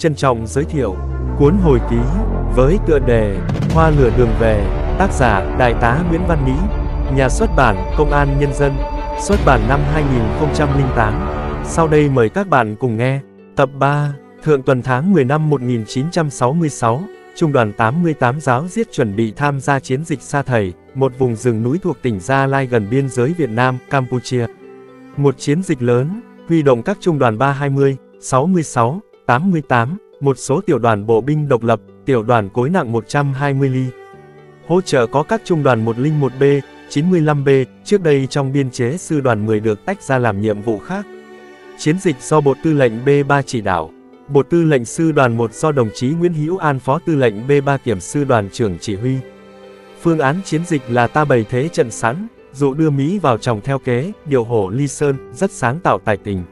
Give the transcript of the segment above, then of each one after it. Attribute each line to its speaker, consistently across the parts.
Speaker 1: trân trọng giới thiệu cuốn hồi ký với tựa đề Hoa lửa đường về, tác giả Đại tá Nguyễn Văn Mỹ, nhà xuất bản Công an Nhân dân, xuất bản năm 2008. Sau đây mời các bạn cùng nghe tập 3, Thượng tuần tháng 10 năm 1966, Trung đoàn 88 giáo giết chuẩn bị tham gia chiến dịch Sa Thầy, một vùng rừng núi thuộc tỉnh Gia Lai gần biên giới Việt Nam, Campuchia. Một chiến dịch lớn, huy động các trung đoàn 320, 66, 88. Một số tiểu đoàn bộ binh độc lập, tiểu đoàn cối nặng 120 ly. Hỗ trợ có các trung đoàn 101B, 95B, trước đây trong biên chế sư đoàn 10 được tách ra làm nhiệm vụ khác. Chiến dịch do Bộ Tư lệnh B3 chỉ đạo. Bộ Tư lệnh Sư đoàn 1 do đồng chí Nguyễn Hữu An Phó Tư lệnh B3 Kiểm Sư đoàn trưởng chỉ huy. Phương án chiến dịch là ta bày thế trận sẵn, dụ đưa Mỹ vào trồng theo kế, điều hổ ly sơn, rất sáng tạo tài tình.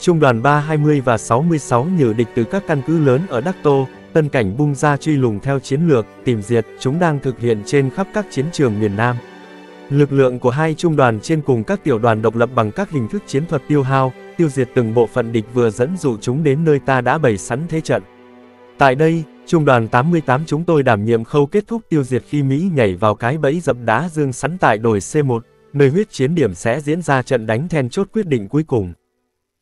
Speaker 1: Trung đoàn 320 và 66 nhử địch từ các căn cứ lớn ở Đắc Tô, Tân Cảnh bung ra truy lùng theo chiến lược, tìm diệt, chúng đang thực hiện trên khắp các chiến trường miền Nam. Lực lượng của hai trung đoàn trên cùng các tiểu đoàn độc lập bằng các hình thức chiến thuật tiêu hao, tiêu diệt từng bộ phận địch vừa dẫn dụ chúng đến nơi ta đã bày sẵn thế trận. Tại đây, Trung đoàn 88 chúng tôi đảm nhiệm khâu kết thúc tiêu diệt khi Mỹ nhảy vào cái bẫy dập đá dương sắn tại đồi C1, nơi huyết chiến điểm sẽ diễn ra trận đánh then chốt quyết định cuối cùng.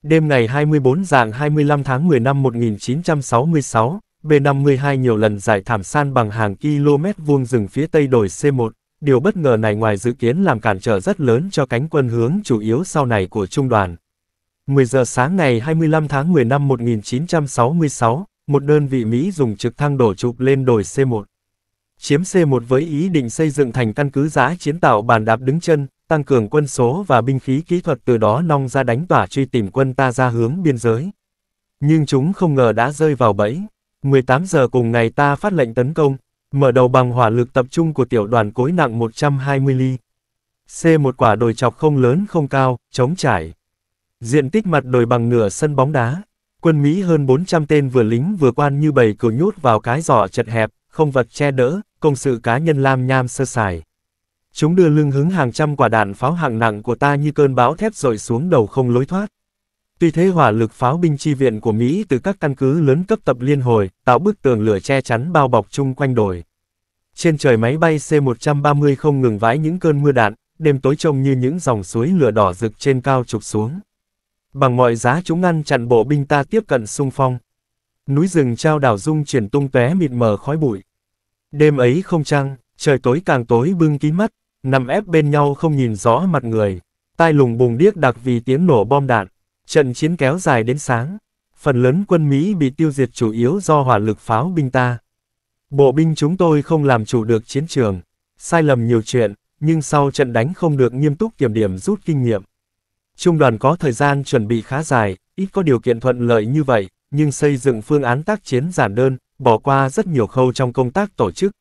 Speaker 1: Đêm ngày 24 dạng 25 tháng 10 năm 1966, B-52 nhiều lần giải thảm san bằng hàng km vuông rừng phía tây đồi C1, điều bất ngờ này ngoài dự kiến làm cản trở rất lớn cho cánh quân hướng chủ yếu sau này của trung đoàn. 10 giờ sáng ngày 25 tháng 10 năm 1966, một đơn vị Mỹ dùng trực thăng đổ trục lên đồi C1. Chiếm C1 với ý định xây dựng thành căn cứ giã chiến tạo bàn đạp đứng chân, tăng cường quân số và binh khí kỹ thuật từ đó long ra đánh tỏa truy tìm quân ta ra hướng biên giới. Nhưng chúng không ngờ đã rơi vào bẫy. 18 giờ cùng ngày ta phát lệnh tấn công, mở đầu bằng hỏa lực tập trung của tiểu đoàn cối nặng 120 ly. C một quả đồi chọc không lớn không cao, chống trải. Diện tích mặt đồi bằng nửa sân bóng đá. Quân Mỹ hơn 400 tên vừa lính vừa quan như bầy cừu nhút vào cái giỏ chật hẹp, không vật che đỡ, công sự cá nhân lam nham sơ sài. Chúng đưa lưng hứng hàng trăm quả đạn pháo hạng nặng của ta như cơn bão thép rồi xuống đầu không lối thoát. Tuy thế hỏa lực pháo binh chi viện của Mỹ từ các căn cứ lớn cấp tập liên hồi, tạo bức tường lửa che chắn bao bọc chung quanh đồi. Trên trời máy bay C-130 không ngừng vãi những cơn mưa đạn, đêm tối trông như những dòng suối lửa đỏ rực trên cao trục xuống. Bằng mọi giá chúng ngăn chặn bộ binh ta tiếp cận sung phong. Núi rừng trao đảo dung chuyển tung tóe mịt mờ khói bụi. Đêm ấy không trăng, trời tối càng tối bưng kín mắt, nằm ép bên nhau không nhìn rõ mặt người, tai lùng bùng điếc đặc vì tiếng nổ bom đạn. Trận chiến kéo dài đến sáng, phần lớn quân Mỹ bị tiêu diệt chủ yếu do hỏa lực pháo binh ta. Bộ binh chúng tôi không làm chủ được chiến trường, sai lầm nhiều chuyện, nhưng sau trận đánh không được nghiêm túc kiểm điểm rút kinh nghiệm. Trung đoàn có thời gian chuẩn bị khá dài, ít có điều kiện thuận lợi như vậy, nhưng xây dựng phương án tác chiến giản đơn, bỏ qua rất nhiều khâu trong công tác tổ chức.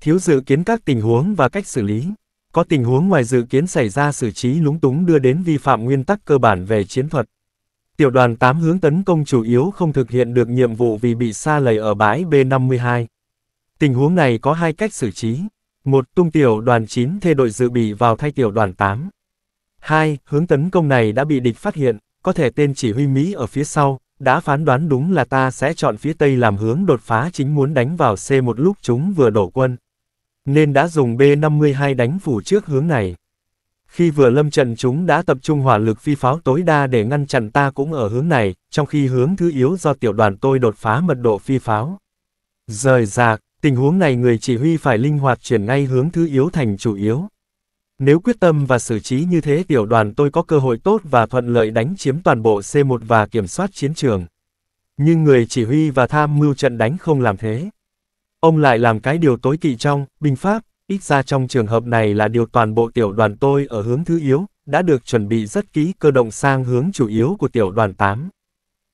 Speaker 1: Thiếu dự kiến các tình huống và cách xử lý. Có tình huống ngoài dự kiến xảy ra xử trí lúng túng đưa đến vi phạm nguyên tắc cơ bản về chiến thuật. Tiểu đoàn 8 hướng tấn công chủ yếu không thực hiện được nhiệm vụ vì bị xa lầy ở bãi B52. Tình huống này có hai cách xử trí. Một, tung tiểu đoàn 9 thê đội dự bị vào thay tiểu đoàn 8. Hai, hướng tấn công này đã bị địch phát hiện, có thể tên chỉ huy Mỹ ở phía sau, đã phán đoán đúng là ta sẽ chọn phía Tây làm hướng đột phá chính muốn đánh vào C một lúc chúng vừa đổ quân nên đã dùng B-52 đánh phủ trước hướng này. Khi vừa lâm trận chúng đã tập trung hỏa lực phi pháo tối đa để ngăn chặn ta cũng ở hướng này, trong khi hướng thứ yếu do tiểu đoàn tôi đột phá mật độ phi pháo. Rời rạc, tình huống này người chỉ huy phải linh hoạt chuyển ngay hướng thứ yếu thành chủ yếu. Nếu quyết tâm và xử trí như thế tiểu đoàn tôi có cơ hội tốt và thuận lợi đánh chiếm toàn bộ C1 và kiểm soát chiến trường. Nhưng người chỉ huy và tham mưu trận đánh không làm thế. Ông lại làm cái điều tối kỵ trong, binh pháp, ít ra trong trường hợp này là điều toàn bộ tiểu đoàn tôi ở hướng thứ yếu, đã được chuẩn bị rất kỹ cơ động sang hướng chủ yếu của tiểu đoàn 8.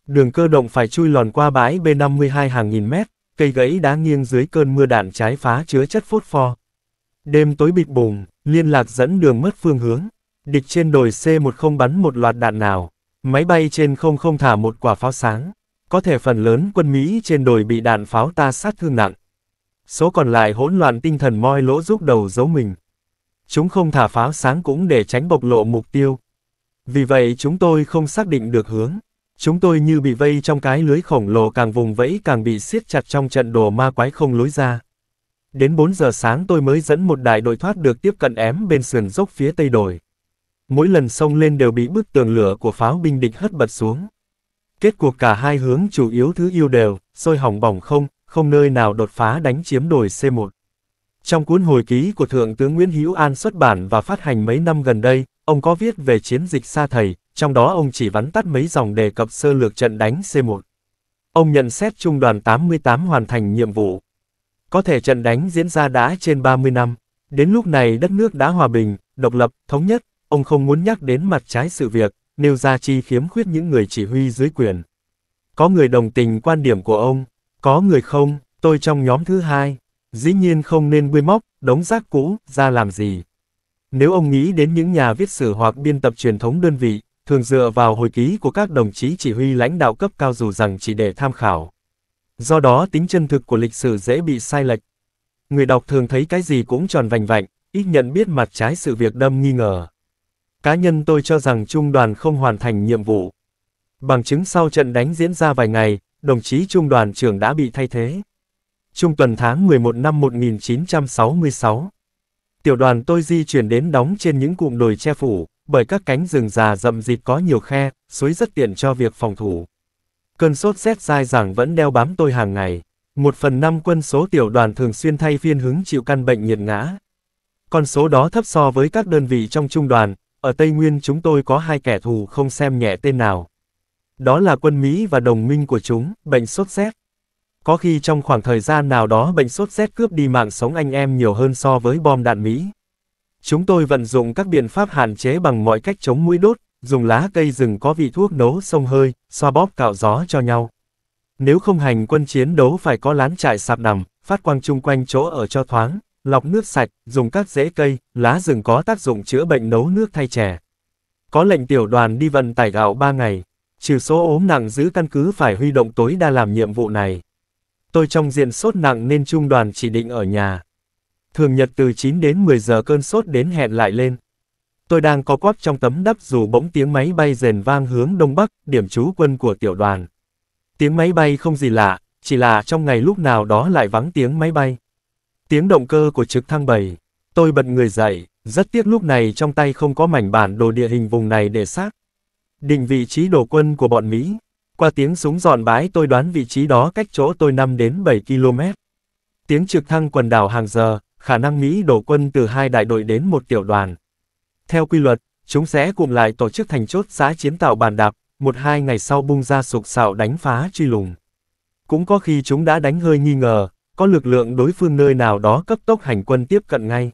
Speaker 1: Đường cơ động phải chui lòn qua bãi B52 hàng nghìn mét, cây gãy đá nghiêng dưới cơn mưa đạn trái phá chứa chất phốt pho. Đêm tối bịt bùng, liên lạc dẫn đường mất phương hướng. Địch trên đồi C-10 bắn một loạt đạn nào. Máy bay trên không không thả một quả pháo sáng. Có thể phần lớn quân Mỹ trên đồi bị đạn pháo ta sát thương nặng số còn lại hỗn loạn tinh thần moi lỗ giúp đầu giấu mình. Chúng không thả pháo sáng cũng để tránh bộc lộ mục tiêu. Vì vậy chúng tôi không xác định được hướng. Chúng tôi như bị vây trong cái lưới khổng lồ càng vùng vẫy càng bị siết chặt trong trận đồ ma quái không lối ra. Đến 4 giờ sáng tôi mới dẫn một đại đội thoát được tiếp cận ém bên sườn dốc phía tây đồi. Mỗi lần sông lên đều bị bức tường lửa của pháo binh địch hất bật xuống. Kết cuộc cả hai hướng chủ yếu thứ yêu đều, sôi hỏng bỏng không, không nơi nào đột phá đánh chiếm đồi C1. Trong cuốn hồi ký của Thượng tướng Nguyễn Hữu An xuất bản và phát hành mấy năm gần đây, ông có viết về chiến dịch Sa Thầy, trong đó ông chỉ vắn tắt mấy dòng đề cập sơ lược trận đánh C1. Ông nhận xét trung đoàn 88 hoàn thành nhiệm vụ. Có thể trận đánh diễn ra đã trên 30 năm, đến lúc này đất nước đã hòa bình, độc lập, thống nhất, ông không muốn nhắc đến mặt trái sự việc, nêu ra chi khiếm khuyết những người chỉ huy dưới quyền. Có người đồng tình quan điểm của ông, có người không, tôi trong nhóm thứ hai. Dĩ nhiên không nên bươi móc, đống rác cũ, ra làm gì. Nếu ông nghĩ đến những nhà viết sử hoặc biên tập truyền thống đơn vị, thường dựa vào hồi ký của các đồng chí chỉ huy lãnh đạo cấp cao dù rằng chỉ để tham khảo. Do đó tính chân thực của lịch sử dễ bị sai lệch. Người đọc thường thấy cái gì cũng tròn vành vạnh, ít nhận biết mặt trái sự việc đâm nghi ngờ. Cá nhân tôi cho rằng trung đoàn không hoàn thành nhiệm vụ. Bằng chứng sau trận đánh diễn ra vài ngày, đồng chí Trung đoàn trưởng đã bị thay thế. Trung tuần tháng 11 năm 1966, tiểu đoàn tôi di chuyển đến đóng trên những cụm đồi che phủ, bởi các cánh rừng già rậm rịt có nhiều khe, suối rất tiện cho việc phòng thủ. Cơn sốt rét dai dẳng vẫn đeo bám tôi hàng ngày. Một phần năm quân số tiểu đoàn thường xuyên thay phiên hứng chịu căn bệnh nhiệt ngã. Con số đó thấp so với các đơn vị trong trung đoàn, ở Tây Nguyên chúng tôi có hai kẻ thù không xem nhẹ tên nào đó là quân Mỹ và đồng minh của chúng, bệnh sốt rét. Có khi trong khoảng thời gian nào đó bệnh sốt rét cướp đi mạng sống anh em nhiều hơn so với bom đạn Mỹ. Chúng tôi vận dụng các biện pháp hạn chế bằng mọi cách chống mũi đốt, dùng lá cây rừng có vị thuốc nấu sông hơi, xoa bóp cạo gió cho nhau. Nếu không hành quân chiến đấu phải có lán trại sạp nằm, phát quang chung quanh chỗ ở cho thoáng, lọc nước sạch, dùng các rễ cây, lá rừng có tác dụng chữa bệnh nấu nước thay chè. Có lệnh tiểu đoàn đi vận tải gạo 3 ngày, trừ số ốm nặng giữ căn cứ phải huy động tối đa làm nhiệm vụ này. Tôi trong diện sốt nặng nên trung đoàn chỉ định ở nhà. Thường nhật từ 9 đến 10 giờ cơn sốt đến hẹn lại lên. Tôi đang co quắp trong tấm đắp dù bỗng tiếng máy bay rền vang hướng đông bắc, điểm trú quân của tiểu đoàn. Tiếng máy bay không gì lạ, chỉ là trong ngày lúc nào đó lại vắng tiếng máy bay. Tiếng động cơ của trực thăng bầy Tôi bật người dậy, rất tiếc lúc này trong tay không có mảnh bản đồ địa hình vùng này để xác. Định vị trí đổ quân của bọn Mỹ. Qua tiếng súng dọn bãi tôi đoán vị trí đó cách chỗ tôi 5 đến 7 km. Tiếng trực thăng quần đảo hàng giờ, khả năng Mỹ đổ quân từ hai đại đội đến một tiểu đoàn. Theo quy luật, chúng sẽ cụm lại tổ chức thành chốt xã chiến tạo bàn đạp, một hai ngày sau bung ra sục sạo đánh phá truy lùng. Cũng có khi chúng đã đánh hơi nghi ngờ, có lực lượng đối phương nơi nào đó cấp tốc hành quân tiếp cận ngay.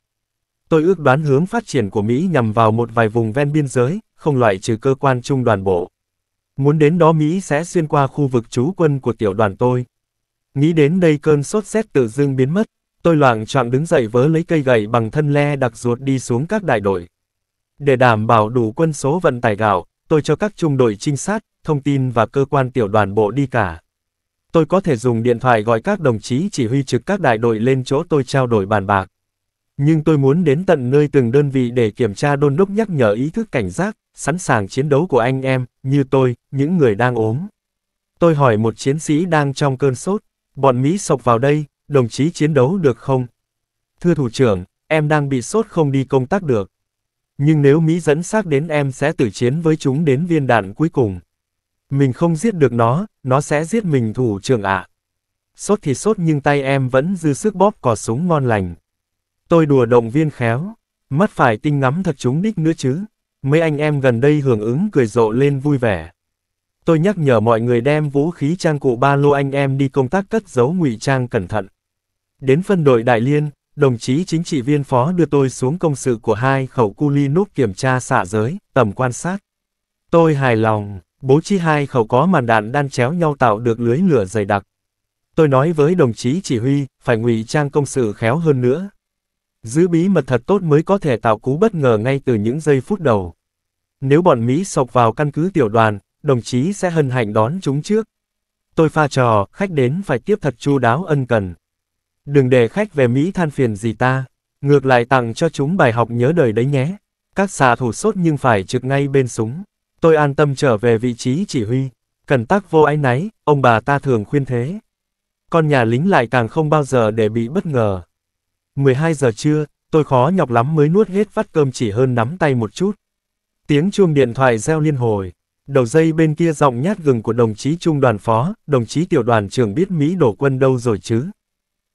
Speaker 1: Tôi ước đoán hướng phát triển của Mỹ nhằm vào một vài vùng ven biên giới, không loại trừ cơ quan trung đoàn bộ. Muốn đến đó Mỹ sẽ xuyên qua khu vực trú quân của tiểu đoàn tôi. Nghĩ đến đây cơn sốt rét tự dưng biến mất, tôi loạng choạng đứng dậy vớ lấy cây gậy bằng thân le đặc ruột đi xuống các đại đội. Để đảm bảo đủ quân số vận tải gạo, tôi cho các trung đội trinh sát, thông tin và cơ quan tiểu đoàn bộ đi cả. Tôi có thể dùng điện thoại gọi các đồng chí chỉ huy trực các đại đội lên chỗ tôi trao đổi bàn bạc nhưng tôi muốn đến tận nơi từng đơn vị để kiểm tra đôn đốc nhắc nhở ý thức cảnh giác, sẵn sàng chiến đấu của anh em, như tôi, những người đang ốm. Tôi hỏi một chiến sĩ đang trong cơn sốt, bọn Mỹ sộc vào đây, đồng chí chiến đấu được không? Thưa thủ trưởng, em đang bị sốt không đi công tác được. Nhưng nếu Mỹ dẫn xác đến em sẽ tử chiến với chúng đến viên đạn cuối cùng. Mình không giết được nó, nó sẽ giết mình thủ trưởng ạ. À. Sốt thì sốt nhưng tay em vẫn dư sức bóp cò súng ngon lành. Tôi đùa động viên khéo, mắt phải tinh ngắm thật chúng đích nữa chứ. Mấy anh em gần đây hưởng ứng cười rộ lên vui vẻ. Tôi nhắc nhở mọi người đem vũ khí trang cụ ba lô anh em đi công tác cất giấu ngụy trang cẩn thận. Đến phân đội Đại Liên, đồng chí chính trị viên phó đưa tôi xuống công sự của hai khẩu cu ly núp kiểm tra xạ giới, tầm quan sát. Tôi hài lòng, bố trí hai khẩu có màn đạn đan chéo nhau tạo được lưới lửa dày đặc. Tôi nói với đồng chí chỉ huy, phải ngụy trang công sự khéo hơn nữa, Giữ bí mật thật tốt mới có thể tạo cú bất ngờ ngay từ những giây phút đầu. Nếu bọn Mỹ sộc vào căn cứ tiểu đoàn, đồng chí sẽ hân hạnh đón chúng trước. Tôi pha trò, khách đến phải tiếp thật chu đáo ân cần. Đừng để khách về Mỹ than phiền gì ta, ngược lại tặng cho chúng bài học nhớ đời đấy nhé. Các xạ thủ sốt nhưng phải trực ngay bên súng. Tôi an tâm trở về vị trí chỉ huy. Cần tắc vô ái náy, ông bà ta thường khuyên thế. Con nhà lính lại càng không bao giờ để bị bất ngờ. 12 giờ trưa, tôi khó nhọc lắm mới nuốt hết vắt cơm chỉ hơn nắm tay một chút. Tiếng chuông điện thoại reo liên hồi. Đầu dây bên kia giọng nhát gừng của đồng chí trung đoàn phó, đồng chí tiểu đoàn trưởng biết Mỹ đổ quân đâu rồi chứ.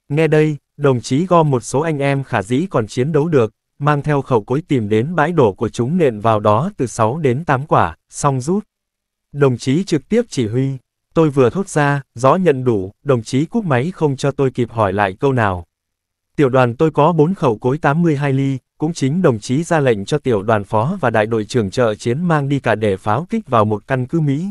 Speaker 1: Nghe đây, đồng chí gom một số anh em khả dĩ còn chiến đấu được, mang theo khẩu cối tìm đến bãi đổ của chúng nện vào đó từ 6 đến 8 quả, xong rút. Đồng chí trực tiếp chỉ huy, tôi vừa thốt ra, rõ nhận đủ, đồng chí cúp máy không cho tôi kịp hỏi lại câu nào, Tiểu đoàn tôi có 4 khẩu cối 82 ly, cũng chính đồng chí ra lệnh cho tiểu đoàn phó và đại đội trưởng trợ chiến mang đi cả để pháo kích vào một căn cứ Mỹ.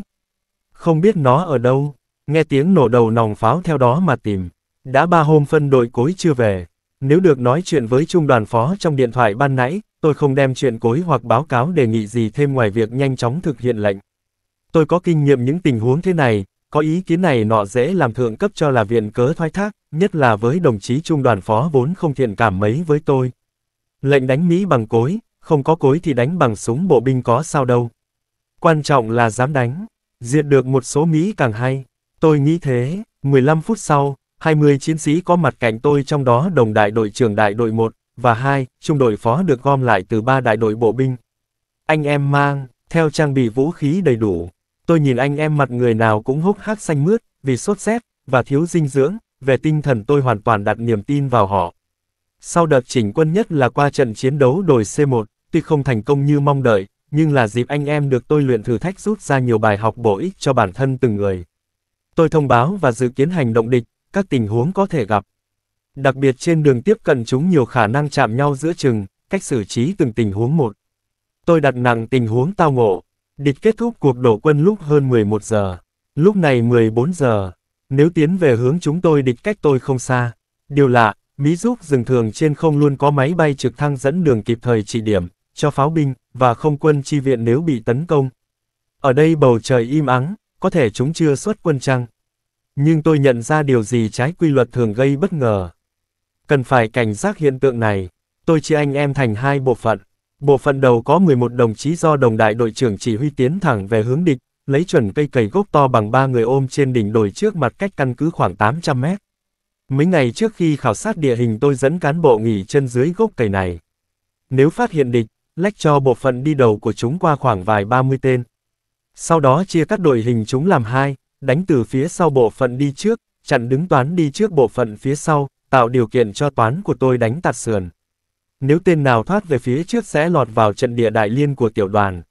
Speaker 1: Không biết nó ở đâu, nghe tiếng nổ đầu nòng pháo theo đó mà tìm. Đã ba hôm phân đội cối chưa về. Nếu được nói chuyện với trung đoàn phó trong điện thoại ban nãy, tôi không đem chuyện cối hoặc báo cáo đề nghị gì thêm ngoài việc nhanh chóng thực hiện lệnh. Tôi có kinh nghiệm những tình huống thế này, có ý kiến này nọ dễ làm thượng cấp cho là viện cớ thoái thác, nhất là với đồng chí trung đoàn phó vốn không thiện cảm mấy với tôi. Lệnh đánh Mỹ bằng cối, không có cối thì đánh bằng súng bộ binh có sao đâu. Quan trọng là dám đánh, diệt được một số Mỹ càng hay. Tôi nghĩ thế, 15 phút sau, 20 chiến sĩ có mặt cạnh tôi trong đó đồng đại đội trưởng đại đội 1 và 2, trung đội phó được gom lại từ ba đại đội bộ binh. Anh em mang, theo trang bị vũ khí đầy đủ, Tôi nhìn anh em mặt người nào cũng hốc hác xanh mướt, vì sốt rét, và thiếu dinh dưỡng, về tinh thần tôi hoàn toàn đặt niềm tin vào họ. Sau đợt chỉnh quân nhất là qua trận chiến đấu đồi C1, tuy không thành công như mong đợi, nhưng là dịp anh em được tôi luyện thử thách rút ra nhiều bài học bổ ích cho bản thân từng người. Tôi thông báo và dự kiến hành động địch, các tình huống có thể gặp. Đặc biệt trên đường tiếp cận chúng nhiều khả năng chạm nhau giữa chừng, cách xử trí từng tình huống một. Tôi đặt nặng tình huống tao ngộ, Địch kết thúc cuộc đổ quân lúc hơn 11 giờ. Lúc này 14 giờ. Nếu tiến về hướng chúng tôi địch cách tôi không xa. Điều lạ, Mỹ giúp rừng thường trên không luôn có máy bay trực thăng dẫn đường kịp thời chỉ điểm, cho pháo binh, và không quân chi viện nếu bị tấn công. Ở đây bầu trời im ắng, có thể chúng chưa xuất quân chăng? Nhưng tôi nhận ra điều gì trái quy luật thường gây bất ngờ. Cần phải cảnh giác hiện tượng này. Tôi chia anh em thành hai bộ phận. Bộ phận đầu có 11 đồng chí do đồng đại đội trưởng chỉ huy tiến thẳng về hướng địch, lấy chuẩn cây cầy gốc to bằng ba người ôm trên đỉnh đồi trước mặt cách căn cứ khoảng 800 mét. Mấy ngày trước khi khảo sát địa hình tôi dẫn cán bộ nghỉ chân dưới gốc cây này. Nếu phát hiện địch, lách cho bộ phận đi đầu của chúng qua khoảng vài 30 tên. Sau đó chia các đội hình chúng làm hai, đánh từ phía sau bộ phận đi trước, chặn đứng toán đi trước bộ phận phía sau, tạo điều kiện cho toán của tôi đánh tạt sườn. Nếu tên nào thoát về phía trước sẽ lọt vào trận địa đại liên của tiểu đoàn.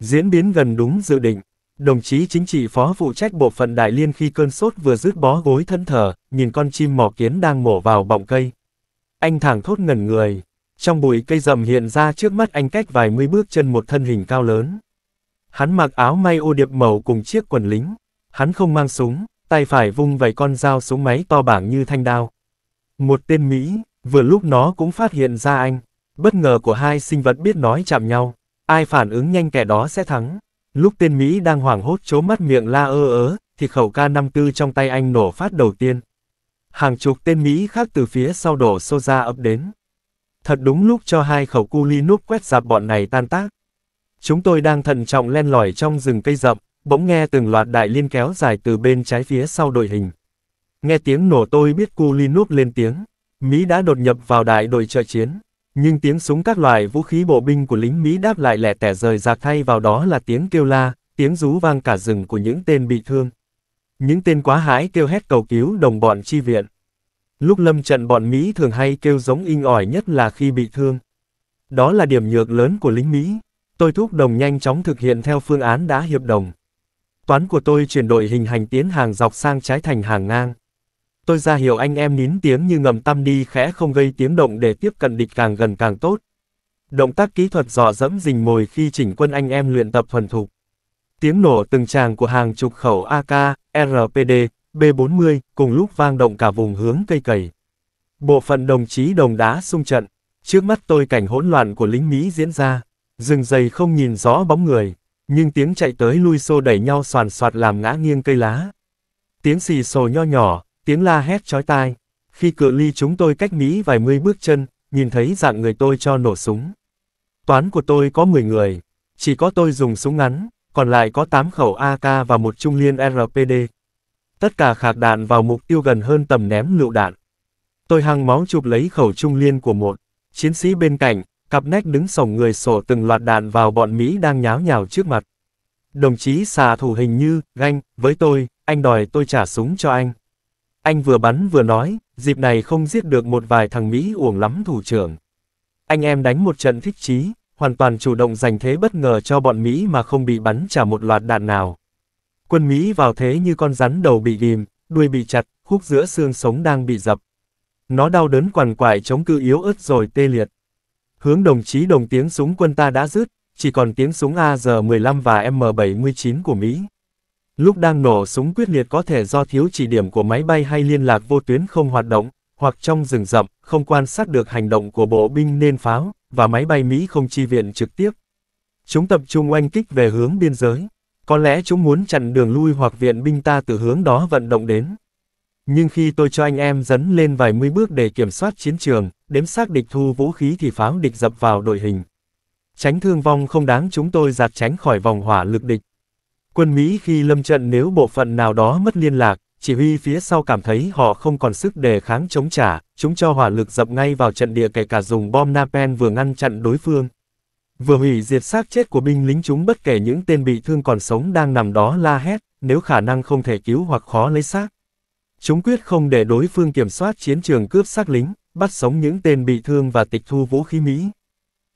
Speaker 1: Diễn biến gần đúng dự định. Đồng chí chính trị phó phụ trách bộ phận đại liên khi cơn sốt vừa rứt bó gối thân thờ nhìn con chim mỏ kiến đang mổ vào bọng cây. Anh thẳng thốt ngẩn người. Trong bụi cây rậm hiện ra trước mắt anh cách vài mươi bước chân một thân hình cao lớn. Hắn mặc áo may ô điệp màu cùng chiếc quần lính. Hắn không mang súng, tay phải vung vài con dao súng máy to bảng như thanh đao. Một tên Mỹ, Vừa lúc nó cũng phát hiện ra anh. Bất ngờ của hai sinh vật biết nói chạm nhau. Ai phản ứng nhanh kẻ đó sẽ thắng. Lúc tên Mỹ đang hoảng hốt chố mắt miệng la ơ ớ, thì khẩu K54 trong tay anh nổ phát đầu tiên. Hàng chục tên Mỹ khác từ phía sau đổ xô ra ập đến. Thật đúng lúc cho hai khẩu cu ly núp quét dạp bọn này tan tác. Chúng tôi đang thận trọng len lỏi trong rừng cây rậm, bỗng nghe từng loạt đại liên kéo dài từ bên trái phía sau đội hình. Nghe tiếng nổ tôi biết cu ly núp lên tiếng. Mỹ đã đột nhập vào đại đội trợ chiến. Nhưng tiếng súng các loại vũ khí bộ binh của lính Mỹ đáp lại lẻ tẻ rời rạc thay vào đó là tiếng kêu la, tiếng rú vang cả rừng của những tên bị thương. Những tên quá hãi kêu hét cầu cứu đồng bọn chi viện. Lúc lâm trận bọn Mỹ thường hay kêu giống inh ỏi nhất là khi bị thương. Đó là điểm nhược lớn của lính Mỹ. Tôi thúc đồng nhanh chóng thực hiện theo phương án đã hiệp đồng. Toán của tôi chuyển đội hình hành tiến hàng dọc sang trái thành hàng ngang. Tôi ra hiểu anh em nín tiếng như ngầm tâm đi khẽ không gây tiếng động để tiếp cận địch càng gần càng tốt. Động tác kỹ thuật dò dẫm rình mồi khi chỉnh quân anh em luyện tập thuần thục. Tiếng nổ từng tràng của hàng chục khẩu AK, RPD, B40 cùng lúc vang động cả vùng hướng cây cầy. Bộ phận đồng chí đồng đá xung trận, trước mắt tôi cảnh hỗn loạn của lính Mỹ diễn ra, rừng dày không nhìn rõ bóng người, nhưng tiếng chạy tới lui xô đẩy nhau soàn soạt làm ngã nghiêng cây lá. Tiếng xì xồ nho nhỏ, Tiếng la hét chói tai. Khi cự ly chúng tôi cách Mỹ vài mươi bước chân, nhìn thấy dạng người tôi cho nổ súng. Toán của tôi có 10 người. Chỉ có tôi dùng súng ngắn, còn lại có 8 khẩu AK và một trung liên RPD. Tất cả khạc đạn vào mục tiêu gần hơn tầm ném lựu đạn. Tôi hăng máu chụp lấy khẩu trung liên của một chiến sĩ bên cạnh, cặp nách đứng sổng người sổ từng loạt đạn vào bọn Mỹ đang nháo nhào trước mặt. Đồng chí xà thủ hình như, ganh, với tôi, anh đòi tôi trả súng cho anh. Anh vừa bắn vừa nói, dịp này không giết được một vài thằng Mỹ uổng lắm thủ trưởng. Anh em đánh một trận thích chí, hoàn toàn chủ động giành thế bất ngờ cho bọn Mỹ mà không bị bắn trả một loạt đạn nào. Quân Mỹ vào thế như con rắn đầu bị ghim, đuôi bị chặt, khúc giữa xương sống đang bị dập. Nó đau đớn quằn quại chống cự yếu ớt rồi tê liệt. Hướng đồng chí đồng tiếng súng quân ta đã dứt, chỉ còn tiếng súng AR-15 và M79 của Mỹ. Lúc đang nổ súng quyết liệt có thể do thiếu chỉ điểm của máy bay hay liên lạc vô tuyến không hoạt động, hoặc trong rừng rậm, không quan sát được hành động của bộ binh nên pháo, và máy bay Mỹ không chi viện trực tiếp. Chúng tập trung oanh kích về hướng biên giới. Có lẽ chúng muốn chặn đường lui hoặc viện binh ta từ hướng đó vận động đến. Nhưng khi tôi cho anh em dấn lên vài mươi bước để kiểm soát chiến trường, đếm xác địch thu vũ khí thì pháo địch dập vào đội hình. Tránh thương vong không đáng chúng tôi giạt tránh khỏi vòng hỏa lực địch. Quân Mỹ khi lâm trận nếu bộ phận nào đó mất liên lạc, chỉ huy phía sau cảm thấy họ không còn sức đề kháng chống trả, chúng cho hỏa lực dập ngay vào trận địa kể cả dùng bom napalm vừa ngăn chặn đối phương. Vừa hủy diệt xác chết của binh lính chúng bất kể những tên bị thương còn sống đang nằm đó la hét, nếu khả năng không thể cứu hoặc khó lấy xác. Chúng quyết không để đối phương kiểm soát chiến trường cướp xác lính, bắt sống những tên bị thương và tịch thu vũ khí Mỹ.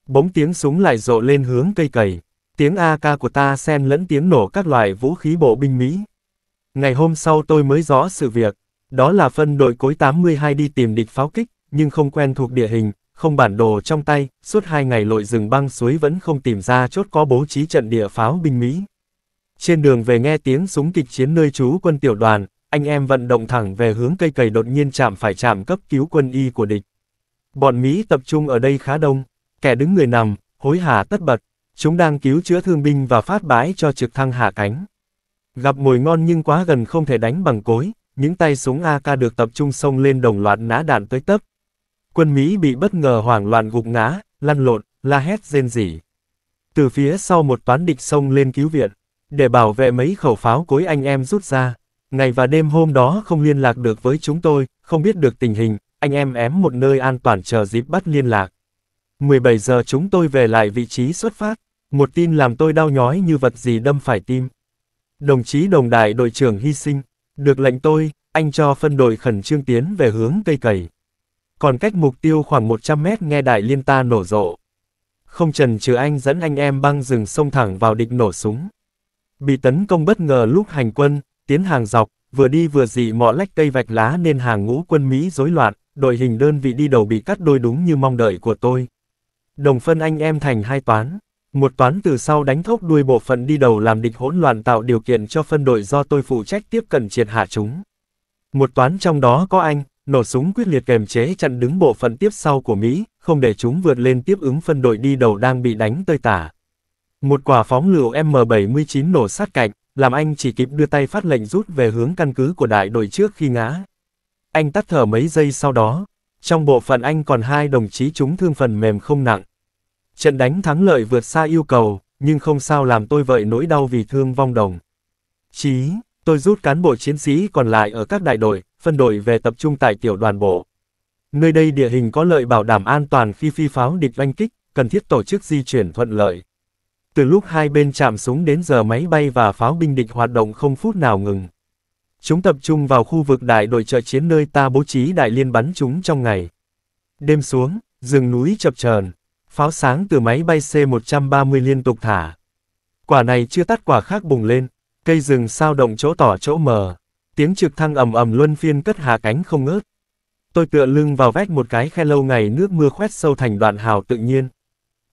Speaker 1: Bóng tiếng súng lại rộ lên hướng cây cầy. Tiếng AK của ta xen lẫn tiếng nổ các loại vũ khí bộ binh Mỹ. Ngày hôm sau tôi mới rõ sự việc, đó là phân đội cối 82 đi tìm địch pháo kích, nhưng không quen thuộc địa hình, không bản đồ trong tay, suốt hai ngày lội rừng băng suối vẫn không tìm ra chốt có bố trí trận địa pháo binh Mỹ. Trên đường về nghe tiếng súng kịch chiến nơi trú quân tiểu đoàn, anh em vận động thẳng về hướng cây cầy đột nhiên chạm phải chạm cấp cứu quân y của địch. Bọn Mỹ tập trung ở đây khá đông, kẻ đứng người nằm, hối hả tất bật, chúng đang cứu chữa thương binh và phát bãi cho trực thăng hạ cánh. Gặp mồi ngon nhưng quá gần không thể đánh bằng cối, những tay súng AK được tập trung xông lên đồng loạt nã đạn tới tấp. Quân Mỹ bị bất ngờ hoảng loạn gục ngã, lăn lộn, la hét rên rỉ. Từ phía sau một toán địch xông lên cứu viện, để bảo vệ mấy khẩu pháo cối anh em rút ra. Ngày và đêm hôm đó không liên lạc được với chúng tôi, không biết được tình hình, anh em ém một nơi an toàn chờ dịp bắt liên lạc. 17 giờ chúng tôi về lại vị trí xuất phát. Một tin làm tôi đau nhói như vật gì đâm phải tim. Đồng chí đồng đại đội trưởng hy sinh. Được lệnh tôi, anh cho phân đội khẩn trương tiến về hướng cây cầy. Còn cách mục tiêu khoảng 100 mét nghe đại liên ta nổ rộ. Không trần trừ anh dẫn anh em băng rừng sông thẳng vào địch nổ súng. Bị tấn công bất ngờ lúc hành quân, tiến hàng dọc, vừa đi vừa dị mọ lách cây vạch lá nên hàng ngũ quân Mỹ rối loạn, đội hình đơn vị đi đầu bị cắt đôi đúng như mong đợi của tôi. Đồng phân anh em thành hai toán, một toán từ sau đánh thốc đuôi bộ phận đi đầu làm địch hỗn loạn tạo điều kiện cho phân đội do tôi phụ trách tiếp cận triệt hạ chúng. Một toán trong đó có anh, nổ súng quyết liệt kềm chế chặn đứng bộ phận tiếp sau của Mỹ, không để chúng vượt lên tiếp ứng phân đội đi đầu đang bị đánh tơi tả. Một quả phóng lựu M79 nổ sát cạnh, làm anh chỉ kịp đưa tay phát lệnh rút về hướng căn cứ của đại đội trước khi ngã. Anh tắt thở mấy giây sau đó, trong bộ phận anh còn hai đồng chí chúng thương phần mềm không nặng. Trận đánh thắng lợi vượt xa yêu cầu, nhưng không sao làm tôi vậy nỗi đau vì thương vong đồng. Chí, tôi rút cán bộ chiến sĩ còn lại ở các đại đội, phân đội về tập trung tại tiểu đoàn bộ. Nơi đây địa hình có lợi bảo đảm an toàn khi phi pháo địch oanh kích, cần thiết tổ chức di chuyển thuận lợi. Từ lúc hai bên chạm súng đến giờ máy bay và pháo binh địch hoạt động không phút nào ngừng. Chúng tập trung vào khu vực đại đội trợ chiến nơi ta bố trí đại liên bắn chúng trong ngày. Đêm xuống, rừng núi chập chờn, Pháo sáng từ máy bay C-130 liên tục thả. Quả này chưa tắt quả khác bùng lên, cây rừng sao động chỗ tỏ chỗ mờ. Tiếng trực thăng ầm ầm luân phiên cất hạ cánh không ngớt. Tôi tựa lưng vào vách một cái khe lâu ngày nước mưa khoét sâu thành đoạn hào tự nhiên.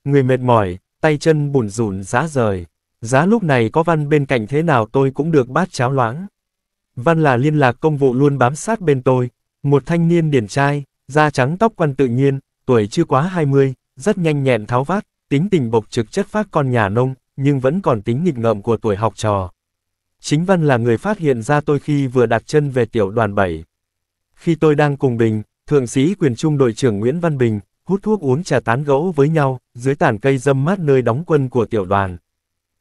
Speaker 1: Người mệt mỏi, tay chân bùn rủn giá rời. Giá lúc này có văn bên cạnh thế nào tôi cũng được bát cháo loãng. Văn là liên lạc công vụ luôn bám sát bên tôi, một thanh niên điển trai, da trắng tóc quăn tự nhiên, tuổi chưa quá 20, rất nhanh nhẹn tháo vát, tính tình bộc trực chất phát con nhà nông, nhưng vẫn còn tính nghịch ngợm của tuổi học trò. Chính Văn là người phát hiện ra tôi khi vừa đặt chân về tiểu đoàn 7. Khi tôi đang cùng Bình, Thượng sĩ quyền trung đội trưởng Nguyễn Văn Bình, hút thuốc uống trà tán gẫu với nhau, dưới tàn cây dâm mát nơi đóng quân của tiểu đoàn.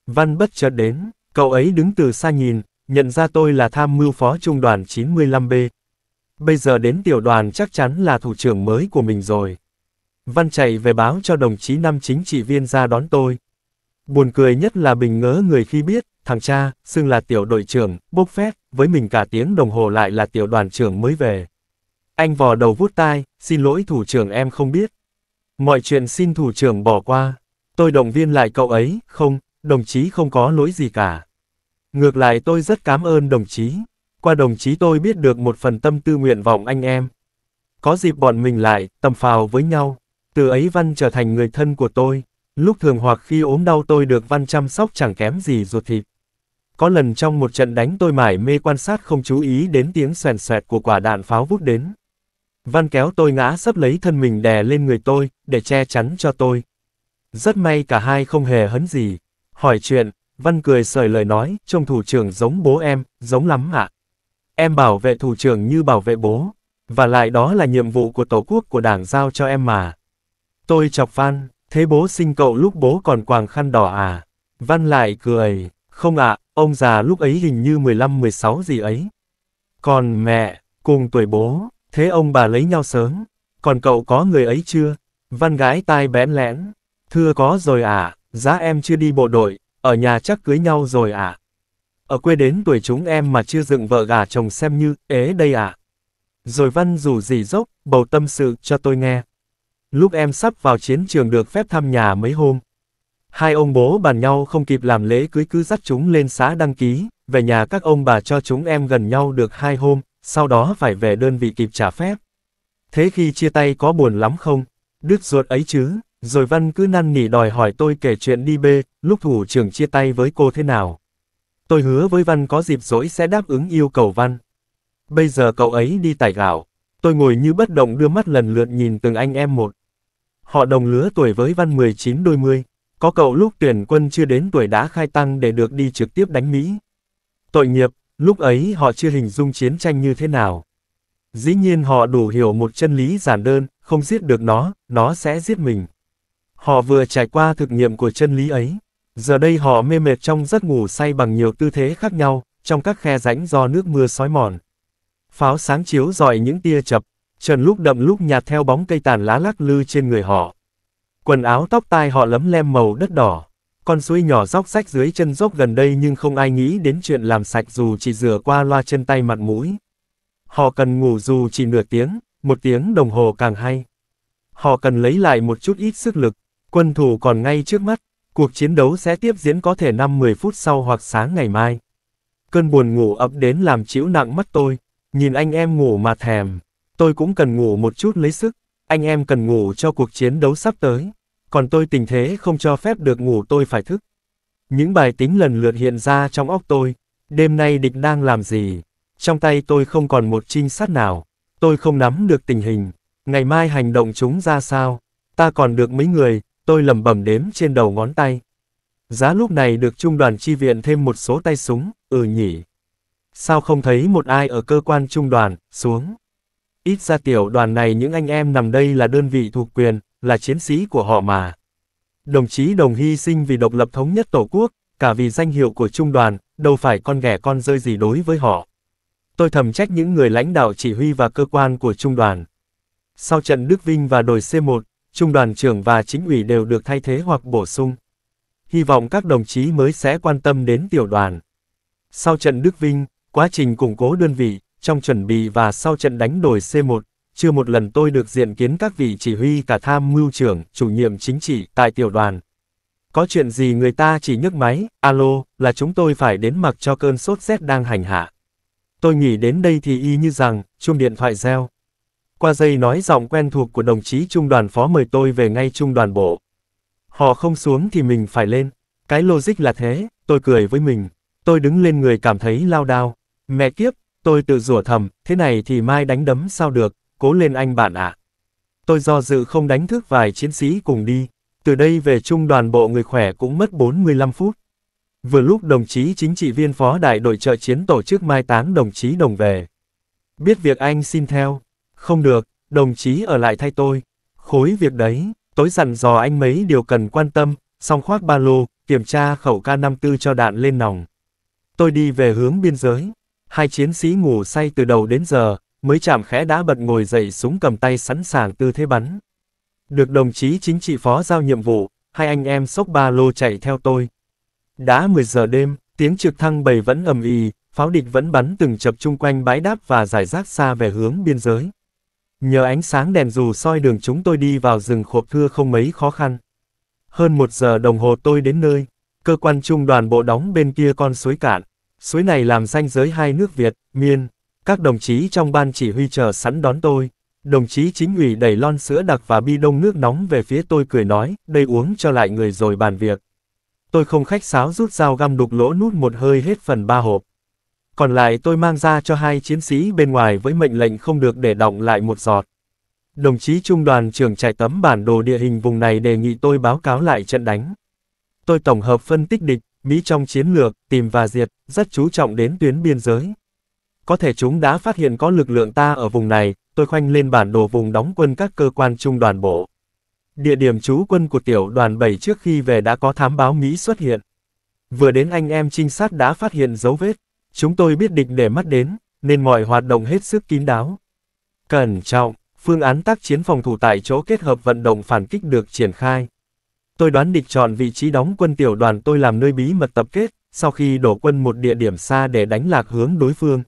Speaker 1: Văn bất chợt đến, cậu ấy đứng từ xa nhìn, nhận ra tôi là tham mưu phó trung đoàn 95B. Bây giờ đến tiểu đoàn chắc chắn là thủ trưởng mới của mình rồi. Văn chạy về báo cho đồng chí năm chính trị viên ra đón tôi. Buồn cười nhất là Bình ngớ người khi biết, thằng cha, xưng là tiểu đội trưởng, bốc phép, với mình cả tiếng đồng hồ lại là tiểu đoàn trưởng mới về. Anh vò đầu vút tai, xin lỗi thủ trưởng em không biết. Mọi chuyện xin thủ trưởng bỏ qua. Tôi động viên lại cậu ấy, không, đồng chí không có lỗi gì cả. Ngược lại tôi rất cảm ơn đồng chí. Qua đồng chí tôi biết được một phần tâm tư nguyện vọng anh em. Có dịp bọn mình lại, tầm phào với nhau từ ấy Văn trở thành người thân của tôi, lúc thường hoặc khi ốm đau tôi được Văn chăm sóc chẳng kém gì ruột thịt. Có lần trong một trận đánh tôi mải mê quan sát không chú ý đến tiếng xoèn xoẹt của quả đạn pháo vút đến. Văn kéo tôi ngã sấp lấy thân mình đè lên người tôi, để che chắn cho tôi. Rất may cả hai không hề hấn gì. Hỏi chuyện, Văn cười sởi lời nói, trông thủ trưởng giống bố em, giống lắm ạ. Em bảo vệ thủ trưởng như bảo vệ bố, và lại đó là nhiệm vụ của Tổ quốc của Đảng giao cho em mà. Tôi chọc Văn, thế bố sinh cậu lúc bố còn quàng khăn đỏ à? Văn lại cười, không ạ, ông già lúc ấy hình như 15-16 gì ấy. Còn mẹ, cùng tuổi bố, thế ông bà lấy nhau sớm. Còn cậu có người ấy chưa? Văn gái tai bẽn lẽn. Thưa có rồi à, giá em chưa đi bộ đội, ở nhà chắc cưới nhau rồi à. Ở quê đến tuổi chúng em mà chưa dựng vợ gà chồng xem như, ế đây à. Rồi Văn rủ dì dốc, bầu tâm sự cho tôi nghe. Lúc em sắp vào chiến trường được phép thăm nhà mấy hôm. Hai ông bố bàn nhau không kịp làm lễ cưới cứ dắt chúng lên xã đăng ký, về nhà các ông bà cho chúng em gần nhau được hai hôm, sau đó phải về đơn vị kịp trả phép. Thế khi chia tay có buồn lắm không? Đứt ruột ấy chứ, rồi Văn cứ năn nỉ đòi hỏi tôi kể chuyện đi bê, lúc thủ trưởng chia tay với cô thế nào. Tôi hứa với Văn có dịp dỗi sẽ đáp ứng yêu cầu Văn. Bây giờ cậu ấy đi tải gạo. Tôi ngồi như bất động đưa mắt lần lượt nhìn từng anh em một họ đồng lứa tuổi với Văn 19 đôi mươi, có cậu lúc tuyển quân chưa đến tuổi đã khai tăng để được đi trực tiếp đánh Mỹ. Tội nghiệp, lúc ấy họ chưa hình dung chiến tranh như thế nào. Dĩ nhiên họ đủ hiểu một chân lý giản đơn, không giết được nó, nó sẽ giết mình. Họ vừa trải qua thực nghiệm của chân lý ấy. Giờ đây họ mê mệt trong giấc ngủ say bằng nhiều tư thế khác nhau, trong các khe rãnh do nước mưa sói mòn. Pháo sáng chiếu dọi những tia chập, trần lúc đậm lúc nhạt theo bóng cây tàn lá lắc lư trên người họ. Quần áo tóc tai họ lấm lem màu đất đỏ. Con suối nhỏ róc rách dưới chân dốc gần đây nhưng không ai nghĩ đến chuyện làm sạch dù chỉ rửa qua loa chân tay mặt mũi. Họ cần ngủ dù chỉ nửa tiếng, một tiếng đồng hồ càng hay. Họ cần lấy lại một chút ít sức lực, quân thủ còn ngay trước mắt, cuộc chiến đấu sẽ tiếp diễn có thể 5-10 phút sau hoặc sáng ngày mai. Cơn buồn ngủ ập đến làm chịu nặng mắt tôi, nhìn anh em ngủ mà thèm. Tôi cũng cần ngủ một chút lấy sức, anh em cần ngủ cho cuộc chiến đấu sắp tới. Còn tôi tình thế không cho phép được ngủ tôi phải thức. Những bài tính lần lượt hiện ra trong óc tôi, đêm nay địch đang làm gì? Trong tay tôi không còn một trinh sát nào, tôi không nắm được tình hình, ngày mai hành động chúng ra sao? Ta còn được mấy người, tôi lầm bẩm đếm trên đầu ngón tay. Giá lúc này được trung đoàn chi viện thêm một số tay súng, ừ nhỉ. Sao không thấy một ai ở cơ quan trung đoàn, xuống. Ít ra tiểu đoàn này những anh em nằm đây là đơn vị thuộc quyền, là chiến sĩ của họ mà. Đồng chí đồng hy sinh vì độc lập thống nhất Tổ quốc, cả vì danh hiệu của trung đoàn, đâu phải con ghẻ con rơi gì đối với họ. Tôi thầm trách những người lãnh đạo chỉ huy và cơ quan của trung đoàn. Sau trận Đức Vinh và đồi C1, trung đoàn trưởng và chính ủy đều được thay thế hoặc bổ sung. Hy vọng các đồng chí mới sẽ quan tâm đến tiểu đoàn. Sau trận Đức Vinh, quá trình củng cố đơn vị, trong chuẩn bị và sau trận đánh đồi C1, chưa một lần tôi được diện kiến các vị chỉ huy cả tham mưu trưởng, chủ nhiệm chính trị tại tiểu đoàn. Có chuyện gì người ta chỉ nhấc máy, alo, là chúng tôi phải đến mặc cho cơn sốt rét đang hành hạ. Tôi nghĩ đến đây thì y như rằng, chuông điện thoại reo. Qua dây nói giọng quen thuộc của đồng chí trung đoàn phó mời tôi về ngay trung đoàn bộ. Họ không xuống thì mình phải lên. Cái logic là thế, tôi cười với mình. Tôi đứng lên người cảm thấy lao đao. Mẹ kiếp, Tôi tự rủa thầm, thế này thì mai đánh đấm sao được, cố lên anh bạn ạ. Tôi do dự không đánh thức vài chiến sĩ cùng đi, từ đây về trung đoàn bộ người khỏe cũng mất 45 phút. Vừa lúc đồng chí chính trị viên phó đại đội trợ chiến tổ chức mai táng đồng chí đồng về. Biết việc anh xin theo. Không được, đồng chí ở lại thay tôi. Khối việc đấy, tối dặn dò anh mấy điều cần quan tâm, xong khoác ba lô, kiểm tra khẩu K54 cho đạn lên nòng. Tôi đi về hướng biên giới hai chiến sĩ ngủ say từ đầu đến giờ, mới chạm khẽ đã bật ngồi dậy súng cầm tay sẵn sàng tư thế bắn. Được đồng chí chính trị phó giao nhiệm vụ, hai anh em sốc ba lô chạy theo tôi. Đã 10 giờ đêm, tiếng trực thăng bầy vẫn ầm ì, pháo địch vẫn bắn từng chập chung quanh bãi đáp và giải rác xa về hướng biên giới. Nhờ ánh sáng đèn dù soi đường chúng tôi đi vào rừng khộp thưa không mấy khó khăn. Hơn một giờ đồng hồ tôi đến nơi, cơ quan trung đoàn bộ đóng bên kia con suối cạn. Suối này làm ranh giới hai nước Việt, Miên. Các đồng chí trong ban chỉ huy chờ sẵn đón tôi. Đồng chí chính ủy đẩy lon sữa đặc và bi đông nước nóng về phía tôi cười nói, đây uống cho lại người rồi bàn việc. Tôi không khách sáo rút dao găm đục lỗ nút một hơi hết phần ba hộp. Còn lại tôi mang ra cho hai chiến sĩ bên ngoài với mệnh lệnh không được để động lại một giọt. Đồng chí trung đoàn trưởng trải tấm bản đồ địa hình vùng này đề nghị tôi báo cáo lại trận đánh. Tôi tổng hợp phân tích địch, Mỹ trong chiến lược, tìm và diệt, rất chú trọng đến tuyến biên giới. Có thể chúng đã phát hiện có lực lượng ta ở vùng này, tôi khoanh lên bản đồ vùng đóng quân các cơ quan trung đoàn bộ. Địa điểm trú quân của tiểu đoàn 7 trước khi về đã có thám báo Mỹ xuất hiện. Vừa đến anh em trinh sát đã phát hiện dấu vết. Chúng tôi biết địch để mắt đến, nên mọi hoạt động hết sức kín đáo. Cẩn trọng, phương án tác chiến phòng thủ tại chỗ kết hợp vận động phản kích được triển khai tôi đoán địch chọn vị trí đóng quân tiểu đoàn tôi làm nơi bí mật tập kết, sau khi đổ quân một địa điểm xa để đánh lạc hướng đối phương.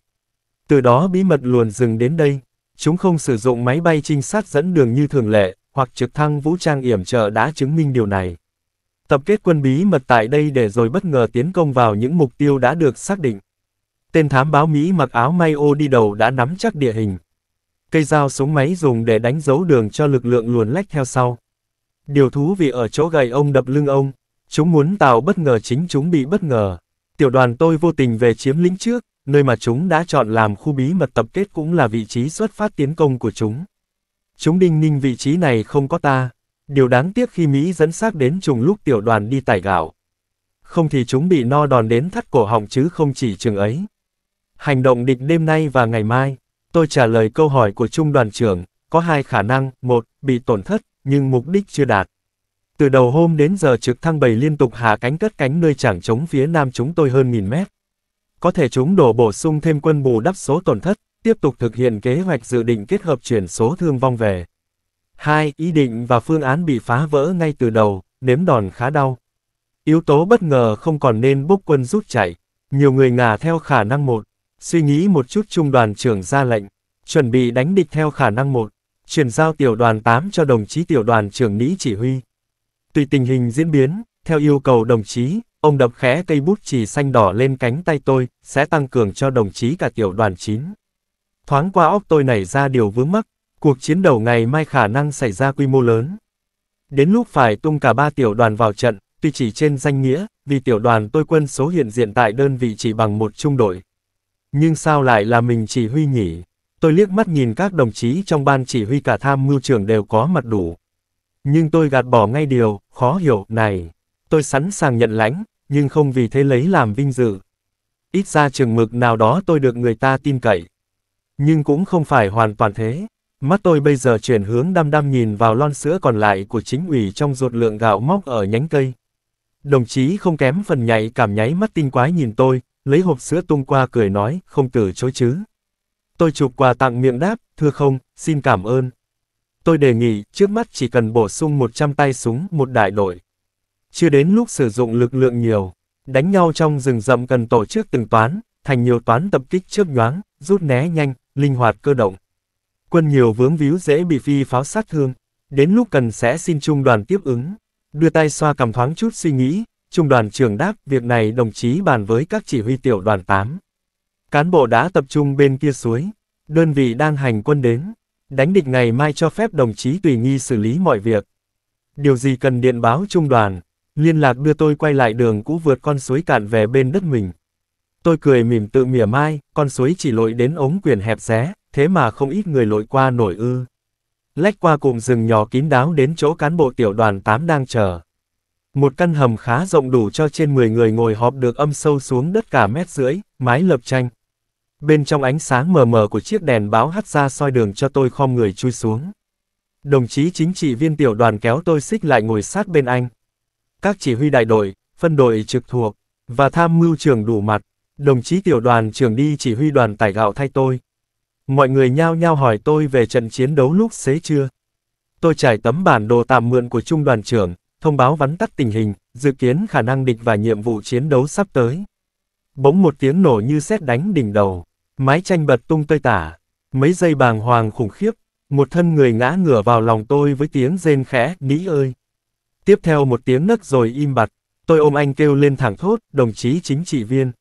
Speaker 1: Từ đó bí mật luồn rừng đến đây, chúng không sử dụng máy bay trinh sát dẫn đường như thường lệ, hoặc trực thăng vũ trang yểm trợ đã chứng minh điều này. Tập kết quân bí mật tại đây để rồi bất ngờ tiến công vào những mục tiêu đã được xác định. Tên thám báo Mỹ mặc áo may ô đi đầu đã nắm chắc địa hình. Cây dao súng máy dùng để đánh dấu đường cho lực lượng luồn lách theo sau. Điều thú vị ở chỗ gầy ông đập lưng ông, chúng muốn tạo bất ngờ chính chúng bị bất ngờ. Tiểu đoàn tôi vô tình về chiếm lĩnh trước, nơi mà chúng đã chọn làm khu bí mật tập kết cũng là vị trí xuất phát tiến công của chúng. Chúng đinh ninh vị trí này không có ta. Điều đáng tiếc khi Mỹ dẫn xác đến trùng lúc tiểu đoàn đi tải gạo. Không thì chúng bị no đòn đến thắt cổ họng chứ không chỉ trường ấy. Hành động địch đêm nay và ngày mai, tôi trả lời câu hỏi của Trung đoàn trưởng, có hai khả năng, một, bị tổn thất, nhưng mục đích chưa đạt. Từ đầu hôm đến giờ trực thăng bầy liên tục hạ cánh cất cánh nơi chẳng chống phía nam chúng tôi hơn nghìn mét. Có thể chúng đổ bổ sung thêm quân bù đắp số tổn thất, tiếp tục thực hiện kế hoạch dự định kết hợp chuyển số thương vong về. Hai, ý định và phương án bị phá vỡ ngay từ đầu, nếm đòn khá đau. Yếu tố bất ngờ không còn nên bốc quân rút chạy, nhiều người ngả theo khả năng một, suy nghĩ một chút trung đoàn trưởng ra lệnh, chuẩn bị đánh địch theo khả năng một chuyển giao tiểu đoàn 8 cho đồng chí tiểu đoàn trưởng Mỹ chỉ huy. Tùy tình hình diễn biến, theo yêu cầu đồng chí, ông đập khẽ cây bút chỉ xanh đỏ lên cánh tay tôi, sẽ tăng cường cho đồng chí cả tiểu đoàn 9. Thoáng qua óc tôi nảy ra điều vướng mắc, cuộc chiến đầu ngày mai khả năng xảy ra quy mô lớn. Đến lúc phải tung cả ba tiểu đoàn vào trận, tuy chỉ trên danh nghĩa, vì tiểu đoàn tôi quân số hiện diện tại đơn vị chỉ bằng một trung đội. Nhưng sao lại là mình chỉ huy nhỉ? Tôi liếc mắt nhìn các đồng chí trong ban chỉ huy cả tham mưu trưởng đều có mặt đủ. Nhưng tôi gạt bỏ ngay điều, khó hiểu, này. Tôi sẵn sàng nhận lãnh, nhưng không vì thế lấy làm vinh dự. Ít ra trường mực nào đó tôi được người ta tin cậy. Nhưng cũng không phải hoàn toàn thế. Mắt tôi bây giờ chuyển hướng đăm đăm nhìn vào lon sữa còn lại của chính ủy trong ruột lượng gạo móc ở nhánh cây. Đồng chí không kém phần nhạy cảm nháy mắt tinh quái nhìn tôi, lấy hộp sữa tung qua cười nói, không từ chối chứ. Tôi chụp quà tặng miệng đáp, thưa không, xin cảm ơn. Tôi đề nghị, trước mắt chỉ cần bổ sung 100 tay súng, một đại đội. Chưa đến lúc sử dụng lực lượng nhiều, đánh nhau trong rừng rậm cần tổ chức từng toán, thành nhiều toán tập kích chớp nhoáng, rút né nhanh, linh hoạt cơ động. Quân nhiều vướng víu dễ bị phi pháo sát thương, đến lúc cần sẽ xin trung đoàn tiếp ứng. Đưa tay xoa cầm thoáng chút suy nghĩ, trung đoàn trưởng đáp, việc này đồng chí bàn với các chỉ huy tiểu đoàn 8. Cán bộ đã tập trung bên kia suối. Đơn vị đang hành quân đến. Đánh địch ngày mai cho phép đồng chí tùy nghi xử lý mọi việc. Điều gì cần điện báo trung đoàn. Liên lạc đưa tôi quay lại đường cũ vượt con suối cạn về bên đất mình. Tôi cười mỉm tự mỉa mai, con suối chỉ lội đến ống quyền hẹp xé, thế mà không ít người lội qua nổi ư. Lách qua cụm rừng nhỏ kín đáo đến chỗ cán bộ tiểu đoàn 8 đang chờ. Một căn hầm khá rộng đủ cho trên 10 người ngồi họp được âm sâu xuống đất cả mét rưỡi, mái lập tranh. Bên trong ánh sáng mờ mờ của chiếc đèn báo hắt ra soi đường cho tôi khom người chui xuống. Đồng chí chính trị viên tiểu đoàn kéo tôi xích lại ngồi sát bên anh. Các chỉ huy đại đội, phân đội trực thuộc, và tham mưu trưởng đủ mặt, đồng chí tiểu đoàn trưởng đi chỉ huy đoàn tải gạo thay tôi. Mọi người nhao nhao hỏi tôi về trận chiến đấu lúc xế trưa. Tôi trải tấm bản đồ tạm mượn của trung đoàn trưởng, thông báo vắn tắt tình hình, dự kiến khả năng địch và nhiệm vụ chiến đấu sắp tới. Bỗng một tiếng nổ như xét đánh đỉnh đầu. Mái tranh bật tung tơi tả. Mấy giây bàng hoàng khủng khiếp, một thân người ngã ngửa vào lòng tôi với tiếng rên khẽ, ní ơi. Tiếp theo một tiếng nấc rồi im bặt, tôi ôm anh kêu lên thẳng thốt, đồng chí chính trị viên.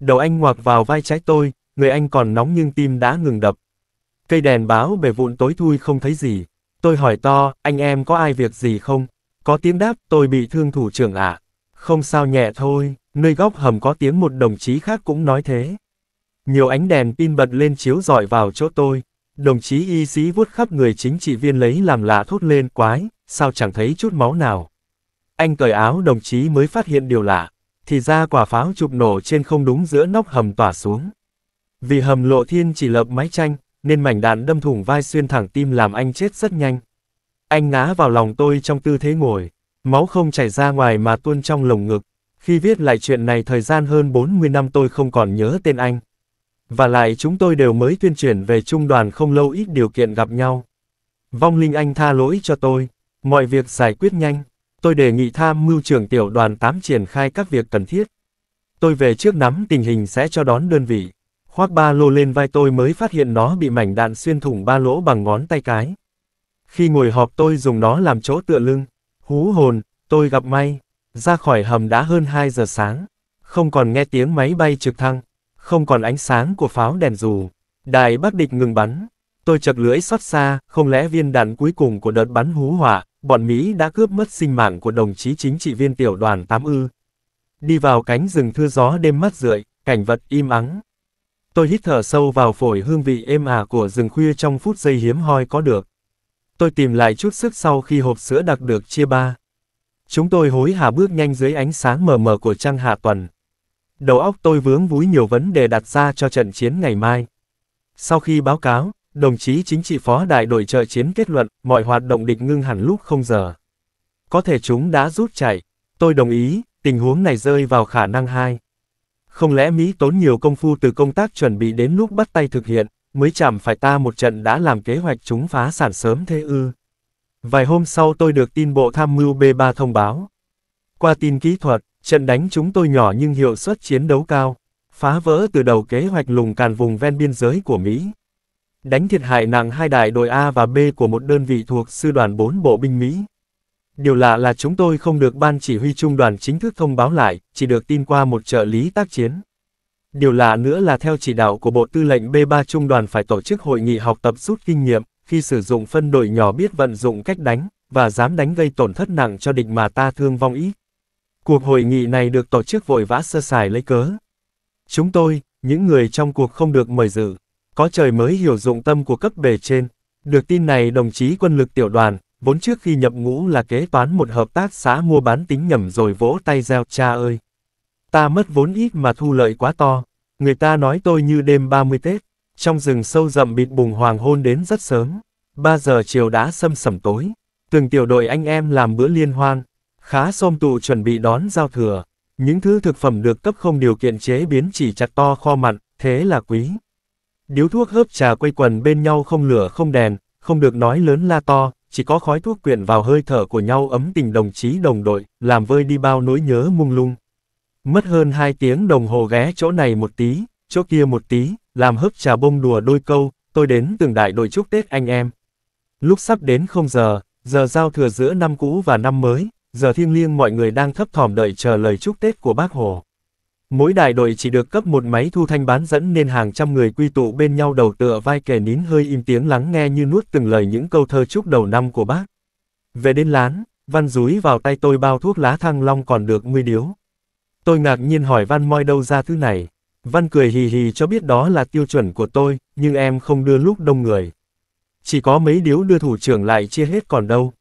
Speaker 1: Đầu anh ngoạc vào vai trái tôi, người anh còn nóng nhưng tim đã ngừng đập. Cây đèn báo bể vụn tối thui không thấy gì. Tôi hỏi to, anh em có ai việc gì không? Có tiếng đáp, tôi bị thương thủ trưởng ạ. À? Không sao nhẹ thôi, nơi góc hầm có tiếng một đồng chí khác cũng nói thế. Nhiều ánh đèn pin bật lên chiếu rọi vào chỗ tôi. Đồng chí y sĩ vuốt khắp người chính trị viên lấy làm lạ thốt lên quái, sao chẳng thấy chút máu nào. Anh cởi áo đồng chí mới phát hiện điều lạ, thì ra quả pháo chụp nổ trên không đúng giữa nóc hầm tỏa xuống. Vì hầm lộ thiên chỉ lập mái tranh, nên mảnh đạn đâm thủng vai xuyên thẳng tim làm anh chết rất nhanh. Anh ngã vào lòng tôi trong tư thế ngồi, máu không chảy ra ngoài mà tuôn trong lồng ngực. Khi viết lại chuyện này thời gian hơn 40 năm tôi không còn nhớ tên anh. Và lại chúng tôi đều mới tuyên truyền về trung đoàn không lâu ít điều kiện gặp nhau. Vong Linh Anh tha lỗi cho tôi, mọi việc giải quyết nhanh. Tôi đề nghị tham mưu trưởng tiểu đoàn 8 triển khai các việc cần thiết. Tôi về trước nắm tình hình sẽ cho đón đơn vị. Khoác ba lô lên vai tôi mới phát hiện nó bị mảnh đạn xuyên thủng ba lỗ bằng ngón tay cái. Khi ngồi họp tôi dùng nó làm chỗ tựa lưng. Hú hồn, tôi gặp may. Ra khỏi hầm đã hơn 2 giờ sáng. Không còn nghe tiếng máy bay trực thăng không còn ánh sáng của pháo đèn dù. Đài Bắc địch ngừng bắn. Tôi chật lưỡi xót xa, không lẽ viên đạn cuối cùng của đợt bắn hú hỏa, bọn Mỹ đã cướp mất sinh mạng của đồng chí chính trị viên tiểu đoàn 8 ư. Đi vào cánh rừng thưa gió đêm mắt rượi, cảnh vật im ắng. Tôi hít thở sâu vào phổi hương vị êm ả của rừng khuya trong phút giây hiếm hoi có được. Tôi tìm lại chút sức sau khi hộp sữa đặc được chia ba. Chúng tôi hối hả bước nhanh dưới ánh sáng mờ mờ của trăng hạ tuần đầu óc tôi vướng vúi nhiều vấn đề đặt ra cho trận chiến ngày mai. Sau khi báo cáo, đồng chí chính trị phó đại đội trợ chiến kết luận, mọi hoạt động địch ngưng hẳn lúc không giờ. Có thể chúng đã rút chạy. Tôi đồng ý, tình huống này rơi vào khả năng hai. Không lẽ Mỹ tốn nhiều công phu từ công tác chuẩn bị đến lúc bắt tay thực hiện, mới chạm phải ta một trận đã làm kế hoạch chúng phá sản sớm thế ư? Vài hôm sau tôi được tin Bộ Tham mưu B3 thông báo. Qua tin kỹ thuật, Trận đánh chúng tôi nhỏ nhưng hiệu suất chiến đấu cao, phá vỡ từ đầu kế hoạch lùng càn vùng ven biên giới của Mỹ. Đánh thiệt hại nặng hai đại đội A và B của một đơn vị thuộc Sư đoàn 4 Bộ binh Mỹ. Điều lạ là chúng tôi không được ban chỉ huy trung đoàn chính thức thông báo lại, chỉ được tin qua một trợ lý tác chiến. Điều lạ nữa là theo chỉ đạo của Bộ Tư lệnh B3 Trung đoàn phải tổ chức hội nghị học tập rút kinh nghiệm, khi sử dụng phân đội nhỏ biết vận dụng cách đánh, và dám đánh gây tổn thất nặng cho địch mà ta thương vong ít. Cuộc hội nghị này được tổ chức vội vã sơ sài lấy cớ. Chúng tôi, những người trong cuộc không được mời dự. Có trời mới hiểu dụng tâm của cấp bề trên. Được tin này đồng chí quân lực tiểu đoàn, vốn trước khi nhập ngũ là kế toán một hợp tác xã mua bán tính nhầm rồi vỗ tay gieo cha ơi. Ta mất vốn ít mà thu lợi quá to. Người ta nói tôi như đêm 30 Tết, trong rừng sâu rậm bịt bùng hoàng hôn đến rất sớm. 3 giờ chiều đã sâm sẩm tối. Từng tiểu đội anh em làm bữa liên hoan, khá xôm tụ chuẩn bị đón giao thừa. Những thứ thực phẩm được cấp không điều kiện chế biến chỉ chặt to kho mặn, thế là quý. Điếu thuốc hớp trà quây quần bên nhau không lửa không đèn, không được nói lớn la to, chỉ có khói thuốc quyện vào hơi thở của nhau ấm tình đồng chí đồng đội, làm vơi đi bao nỗi nhớ mung lung. Mất hơn 2 tiếng đồng hồ ghé chỗ này một tí, chỗ kia một tí, làm hớp trà bông đùa đôi câu, tôi đến từng đại đội chúc Tết anh em. Lúc sắp đến không giờ, giờ giao thừa giữa năm cũ và năm mới, giờ thiêng liêng mọi người đang thấp thỏm đợi chờ lời chúc Tết của bác Hồ. Mỗi đại đội chỉ được cấp một máy thu thanh bán dẫn nên hàng trăm người quy tụ bên nhau đầu tựa vai kẻ nín hơi im tiếng lắng nghe như nuốt từng lời những câu thơ chúc đầu năm của bác. Về đến lán, Văn rúi vào tay tôi bao thuốc lá thăng long còn được mươi điếu. Tôi ngạc nhiên hỏi Văn moi đâu ra thứ này. Văn cười hì hì cho biết đó là tiêu chuẩn của tôi, nhưng em không đưa lúc đông người. Chỉ có mấy điếu đưa thủ trưởng lại chia hết còn đâu.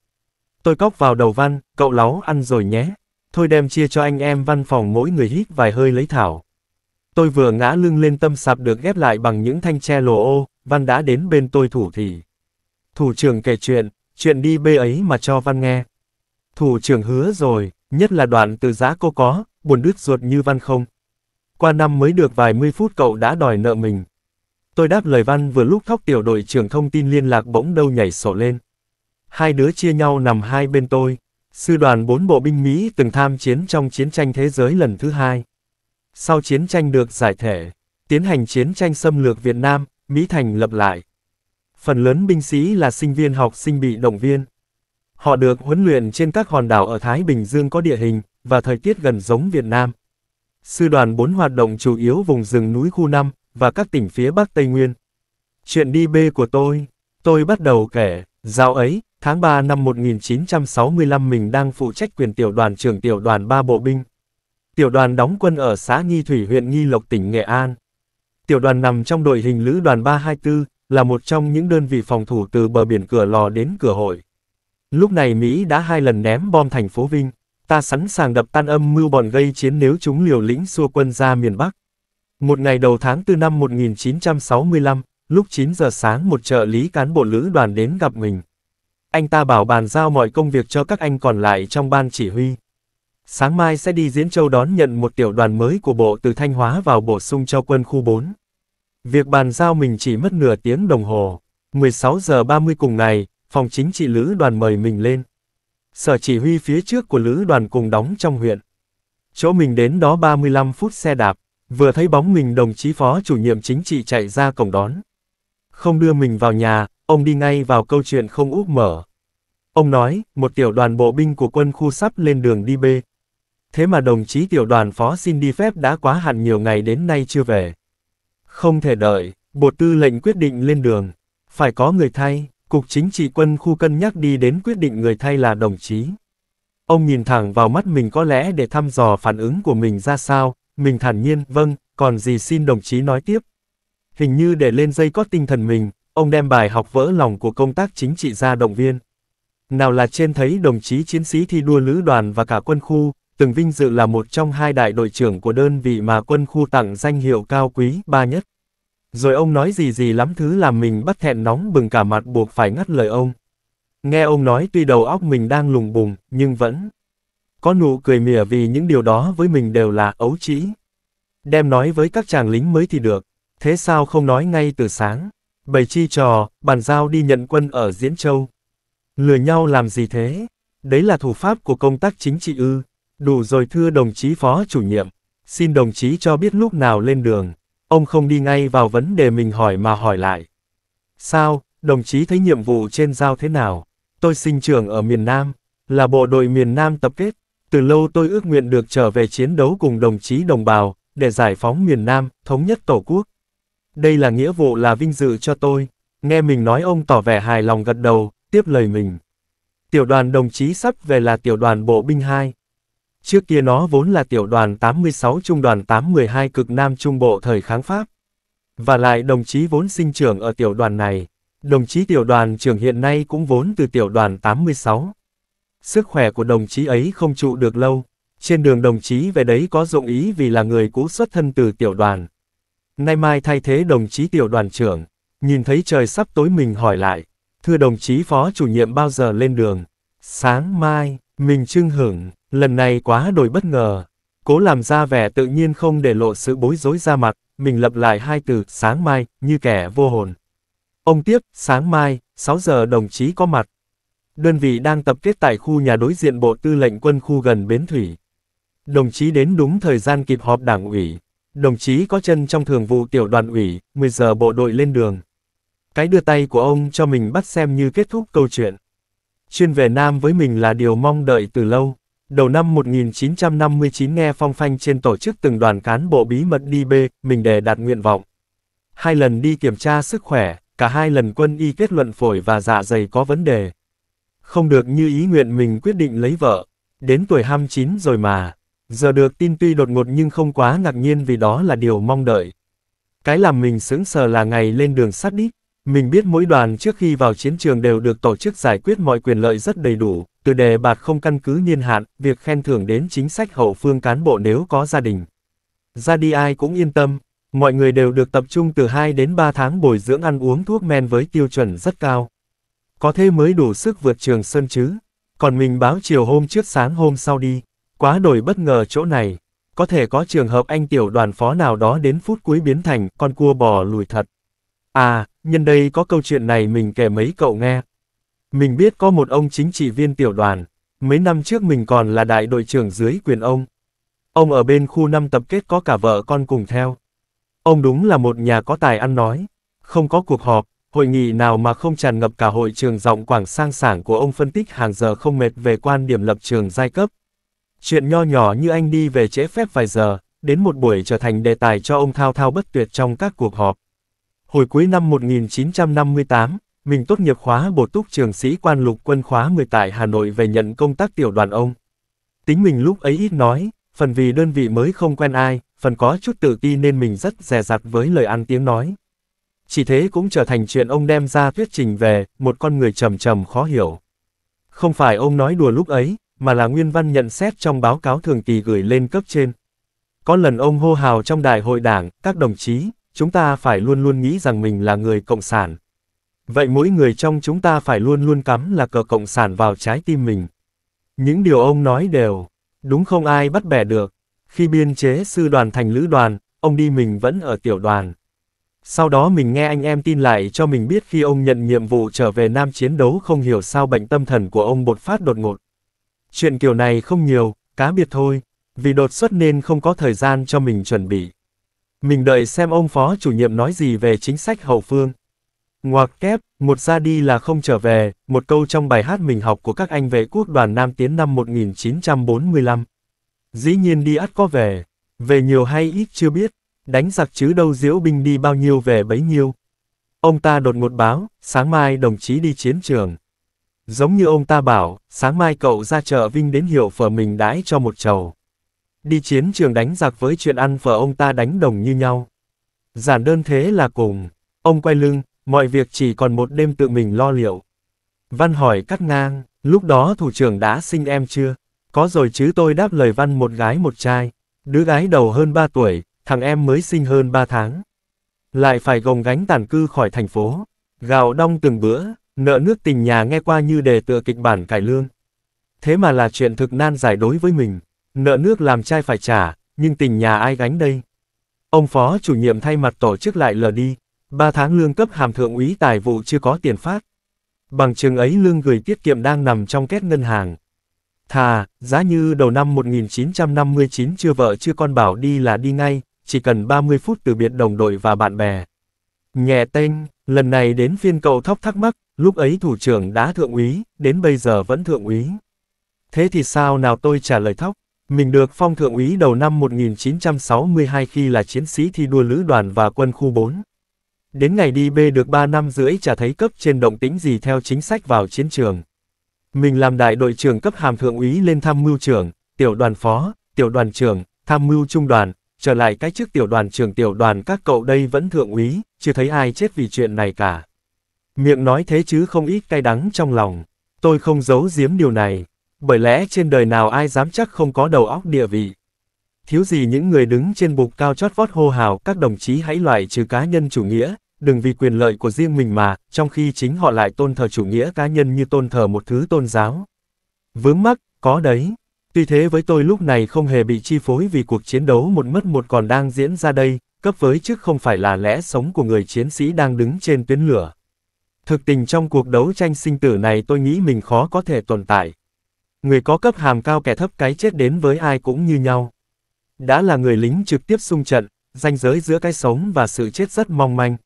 Speaker 1: Tôi cóc vào đầu Văn, cậu láo ăn rồi nhé. Thôi đem chia cho anh em văn phòng mỗi người hít vài hơi lấy thảo. Tôi vừa ngã lưng lên tâm sạp được ghép lại bằng những thanh tre lồ ô, Văn đã đến bên tôi thủ thì. Thủ trưởng kể chuyện, chuyện đi bê ấy mà cho Văn nghe. Thủ trưởng hứa rồi, nhất là đoạn từ giá cô có, buồn đứt ruột như Văn không. Qua năm mới được vài mươi phút cậu đã đòi nợ mình. Tôi đáp lời Văn vừa lúc khóc tiểu đội trưởng thông tin liên lạc bỗng đâu nhảy sổ lên hai đứa chia nhau nằm hai bên tôi. Sư đoàn bốn bộ binh Mỹ từng tham chiến trong chiến tranh thế giới lần thứ hai. Sau chiến tranh được giải thể, tiến hành chiến tranh xâm lược Việt Nam, Mỹ thành lập lại. Phần lớn binh sĩ là sinh viên học sinh bị động viên. Họ được huấn luyện trên các hòn đảo ở Thái Bình Dương có địa hình và thời tiết gần giống Việt Nam. Sư đoàn 4 hoạt động chủ yếu vùng rừng núi khu 5 và các tỉnh phía Bắc Tây Nguyên. Chuyện đi bê của tôi, tôi bắt đầu kể, dạo ấy, Tháng 3 năm 1965 mình đang phụ trách quyền tiểu đoàn trưởng tiểu đoàn 3 bộ binh. Tiểu đoàn đóng quân ở xã Nghi Thủy huyện Nghi Lộc tỉnh Nghệ An. Tiểu đoàn nằm trong đội hình lữ đoàn 324, là một trong những đơn vị phòng thủ từ bờ biển cửa lò đến cửa hội. Lúc này Mỹ đã hai lần ném bom thành phố Vinh, ta sẵn sàng đập tan âm mưu bọn gây chiến nếu chúng liều lĩnh xua quân ra miền Bắc. Một ngày đầu tháng 4 năm 1965, lúc 9 giờ sáng một trợ lý cán bộ lữ đoàn đến gặp mình. Anh ta bảo bàn giao mọi công việc cho các anh còn lại trong ban chỉ huy. Sáng mai sẽ đi Diễn Châu đón nhận một tiểu đoàn mới của bộ từ Thanh Hóa vào bổ sung cho quân khu 4. Việc bàn giao mình chỉ mất nửa tiếng đồng hồ. 16 giờ 30 cùng ngày, phòng chính trị lữ đoàn mời mình lên. Sở chỉ huy phía trước của lữ đoàn cùng đóng trong huyện. Chỗ mình đến đó 35 phút xe đạp, vừa thấy bóng mình đồng chí phó chủ nhiệm chính trị chạy ra cổng đón. Không đưa mình vào nhà, Ông đi ngay vào câu chuyện không úp mở. Ông nói, một tiểu đoàn bộ binh của quân khu sắp lên đường đi bê. Thế mà đồng chí tiểu đoàn phó xin đi phép đã quá hạn nhiều ngày đến nay chưa về. Không thể đợi, bộ tư lệnh quyết định lên đường. Phải có người thay, Cục Chính trị quân khu cân nhắc đi đến quyết định người thay là đồng chí. Ông nhìn thẳng vào mắt mình có lẽ để thăm dò phản ứng của mình ra sao, mình thản nhiên, vâng, còn gì xin đồng chí nói tiếp. Hình như để lên dây có tinh thần mình, Ông đem bài học vỡ lòng của công tác chính trị ra động viên. Nào là trên thấy đồng chí chiến sĩ thi đua lữ đoàn và cả quân khu, từng vinh dự là một trong hai đại đội trưởng của đơn vị mà quân khu tặng danh hiệu cao quý ba nhất. Rồi ông nói gì gì lắm thứ làm mình bắt thẹn nóng bừng cả mặt buộc phải ngắt lời ông. Nghe ông nói tuy đầu óc mình đang lùng bùng, nhưng vẫn có nụ cười mỉa vì những điều đó với mình đều là ấu trĩ. Đem nói với các chàng lính mới thì được, thế sao không nói ngay từ sáng? Bày chi trò, bàn giao đi nhận quân ở Diễn Châu. Lừa nhau làm gì thế? Đấy là thủ pháp của công tác chính trị ư. Đủ rồi thưa đồng chí phó chủ nhiệm. Xin đồng chí cho biết lúc nào lên đường. Ông không đi ngay vào vấn đề mình hỏi mà hỏi lại. Sao, đồng chí thấy nhiệm vụ trên giao thế nào? Tôi sinh trưởng ở miền Nam, là bộ đội miền Nam tập kết. Từ lâu tôi ước nguyện được trở về chiến đấu cùng đồng chí đồng bào, để giải phóng miền Nam, thống nhất Tổ quốc đây là nghĩa vụ là vinh dự cho tôi. Nghe mình nói ông tỏ vẻ hài lòng gật đầu, tiếp lời mình. Tiểu đoàn đồng chí sắp về là tiểu đoàn bộ binh 2. Trước kia nó vốn là tiểu đoàn 86 trung đoàn 812 cực Nam Trung Bộ thời kháng Pháp. Và lại đồng chí vốn sinh trưởng ở tiểu đoàn này. Đồng chí tiểu đoàn trưởng hiện nay cũng vốn từ tiểu đoàn 86. Sức khỏe của đồng chí ấy không trụ được lâu. Trên đường đồng chí về đấy có dụng ý vì là người cũ xuất thân từ tiểu đoàn nay mai thay thế đồng chí tiểu đoàn trưởng, nhìn thấy trời sắp tối mình hỏi lại, thưa đồng chí phó chủ nhiệm bao giờ lên đường? Sáng mai, mình trưng hưởng, lần này quá đổi bất ngờ, cố làm ra vẻ tự nhiên không để lộ sự bối rối ra mặt, mình lập lại hai từ sáng mai, như kẻ vô hồn. Ông tiếp, sáng mai, 6 giờ đồng chí có mặt. Đơn vị đang tập kết tại khu nhà đối diện Bộ Tư lệnh Quân khu gần Bến Thủy. Đồng chí đến đúng thời gian kịp họp đảng ủy, Đồng chí có chân trong thường vụ tiểu đoàn ủy, 10 giờ bộ đội lên đường. Cái đưa tay của ông cho mình bắt xem như kết thúc câu chuyện. Chuyên về Nam với mình là điều mong đợi từ lâu. Đầu năm 1959 nghe phong phanh trên tổ chức từng đoàn cán bộ bí mật đi B, mình để đạt nguyện vọng. Hai lần đi kiểm tra sức khỏe, cả hai lần quân y kết luận phổi và dạ dày có vấn đề. Không được như ý nguyện mình quyết định lấy vợ. Đến tuổi 29 rồi mà, Giờ được tin tuy đột ngột nhưng không quá ngạc nhiên vì đó là điều mong đợi. Cái làm mình sững sờ là ngày lên đường sắt đít. Mình biết mỗi đoàn trước khi vào chiến trường đều được tổ chức giải quyết mọi quyền lợi rất đầy đủ, từ đề bạt không căn cứ niên hạn, việc khen thưởng đến chính sách hậu phương cán bộ nếu có gia đình. Ra đi ai cũng yên tâm, mọi người đều được tập trung từ 2 đến 3 tháng bồi dưỡng ăn uống thuốc men với tiêu chuẩn rất cao. Có thế mới đủ sức vượt trường sơn chứ. Còn mình báo chiều hôm trước sáng hôm sau đi. Quá đổi bất ngờ chỗ này, có thể có trường hợp anh tiểu đoàn phó nào đó đến phút cuối biến thành con cua bò lùi thật. À, nhân đây có câu chuyện này mình kể mấy cậu nghe. Mình biết có một ông chính trị viên tiểu đoàn, mấy năm trước mình còn là đại đội trưởng dưới quyền ông. Ông ở bên khu năm tập kết có cả vợ con cùng theo. Ông đúng là một nhà có tài ăn nói, không có cuộc họp, hội nghị nào mà không tràn ngập cả hội trường giọng quảng sang sảng của ông phân tích hàng giờ không mệt về quan điểm lập trường giai cấp, Chuyện nho nhỏ như anh đi về trễ phép vài giờ, đến một buổi trở thành đề tài cho ông thao thao bất tuyệt trong các cuộc họp. Hồi cuối năm 1958, mình tốt nghiệp khóa bổ túc trường sĩ quan lục quân khóa 10 tại Hà Nội về nhận công tác tiểu đoàn ông. Tính mình lúc ấy ít nói, phần vì đơn vị mới không quen ai, phần có chút tự ti nên mình rất dè dặt với lời ăn tiếng nói. Chỉ thế cũng trở thành chuyện ông đem ra thuyết trình về, một con người trầm trầm khó hiểu. Không phải ông nói đùa lúc ấy, mà là nguyên văn nhận xét trong báo cáo thường kỳ gửi lên cấp trên. Có lần ông hô hào trong đại hội đảng, các đồng chí, chúng ta phải luôn luôn nghĩ rằng mình là người cộng sản. Vậy mỗi người trong chúng ta phải luôn luôn cắm là cờ cộng sản vào trái tim mình. Những điều ông nói đều, đúng không ai bắt bẻ được. Khi biên chế sư đoàn thành lữ đoàn, ông đi mình vẫn ở tiểu đoàn. Sau đó mình nghe anh em tin lại cho mình biết khi ông nhận nhiệm vụ trở về Nam chiến đấu không hiểu sao bệnh tâm thần của ông bột phát đột ngột. Chuyện kiểu này không nhiều, cá biệt thôi, vì đột xuất nên không có thời gian cho mình chuẩn bị. Mình đợi xem ông phó chủ nhiệm nói gì về chính sách hậu phương. Ngoặc kép, một ra đi là không trở về, một câu trong bài hát mình học của các anh vệ quốc đoàn Nam Tiến năm 1945. Dĩ nhiên đi ắt có về, về nhiều hay ít chưa biết, đánh giặc chứ đâu diễu binh đi bao nhiêu về bấy nhiêu. Ông ta đột ngột báo, sáng mai đồng chí đi chiến trường. Giống như ông ta bảo, sáng mai cậu ra chợ Vinh đến hiệu phở mình đãi cho một chầu. Đi chiến trường đánh giặc với chuyện ăn phở ông ta đánh đồng như nhau. Giản đơn thế là cùng. Ông quay lưng, mọi việc chỉ còn một đêm tự mình lo liệu. Văn hỏi cắt ngang, lúc đó thủ trưởng đã sinh em chưa? Có rồi chứ tôi đáp lời văn một gái một trai. Đứa gái đầu hơn 3 tuổi, thằng em mới sinh hơn 3 tháng. Lại phải gồng gánh tàn cư khỏi thành phố. Gạo đong từng bữa, Nợ nước tình nhà nghe qua như đề tựa kịch bản cải lương. Thế mà là chuyện thực nan giải đối với mình. Nợ nước làm trai phải trả, nhưng tình nhà ai gánh đây? Ông phó chủ nhiệm thay mặt tổ chức lại lờ đi. Ba tháng lương cấp hàm thượng úy tài vụ chưa có tiền phát. Bằng chừng ấy lương gửi tiết kiệm đang nằm trong két ngân hàng. Thà, giá như đầu năm 1959 chưa vợ chưa con bảo đi là đi ngay, chỉ cần 30 phút từ biệt đồng đội và bạn bè. Nhẹ tên, lần này đến phiên cậu thóc thắc mắc, Lúc ấy thủ trưởng đã thượng úy, đến bây giờ vẫn thượng úy. Thế thì sao nào tôi trả lời thóc? Mình được phong thượng úy đầu năm 1962 khi là chiến sĩ thi đua lữ đoàn và quân khu 4. Đến ngày đi B được 3 năm rưỡi chả thấy cấp trên động tĩnh gì theo chính sách vào chiến trường. Mình làm đại đội trưởng cấp hàm thượng úy lên tham mưu trưởng, tiểu đoàn phó, tiểu đoàn trưởng, tham mưu trung đoàn, trở lại cái chức tiểu đoàn trưởng tiểu đoàn các cậu đây vẫn thượng úy, chưa thấy ai chết vì chuyện này cả. Miệng nói thế chứ không ít cay đắng trong lòng. Tôi không giấu giếm điều này. Bởi lẽ trên đời nào ai dám chắc không có đầu óc địa vị. Thiếu gì những người đứng trên bục cao chót vót hô hào các đồng chí hãy loại trừ cá nhân chủ nghĩa, đừng vì quyền lợi của riêng mình mà, trong khi chính họ lại tôn thờ chủ nghĩa cá nhân như tôn thờ một thứ tôn giáo. Vướng mắc, có đấy. Tuy thế với tôi lúc này không hề bị chi phối vì cuộc chiến đấu một mất một còn đang diễn ra đây, cấp với chứ không phải là lẽ sống của người chiến sĩ đang đứng trên tuyến lửa. Thực tình trong cuộc đấu tranh sinh tử này tôi nghĩ mình khó có thể tồn tại. Người có cấp hàm cao kẻ thấp cái chết đến với ai cũng như nhau. Đã là người lính trực tiếp xung trận, ranh giới giữa cái sống và sự chết rất mong manh.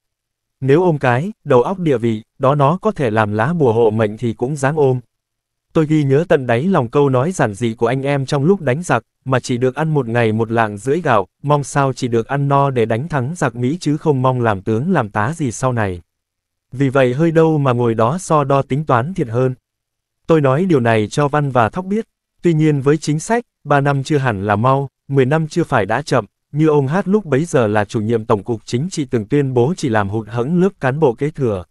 Speaker 1: Nếu ôm cái, đầu óc địa vị, đó nó có thể làm lá bùa hộ mệnh thì cũng dám ôm. Tôi ghi nhớ tận đáy lòng câu nói giản dị của anh em trong lúc đánh giặc, mà chỉ được ăn một ngày một lạng rưỡi gạo, mong sao chỉ được ăn no để đánh thắng giặc Mỹ chứ không mong làm tướng làm tá gì sau này. Vì vậy hơi đâu mà ngồi đó so đo tính toán thiệt hơn. Tôi nói điều này cho Văn và Thóc biết. Tuy nhiên với chính sách, 3 năm chưa hẳn là mau, 10 năm chưa phải đã chậm, như ông Hát lúc bấy giờ là chủ nhiệm Tổng cục Chính trị từng tuyên bố chỉ làm hụt hẫng lớp cán bộ kế thừa.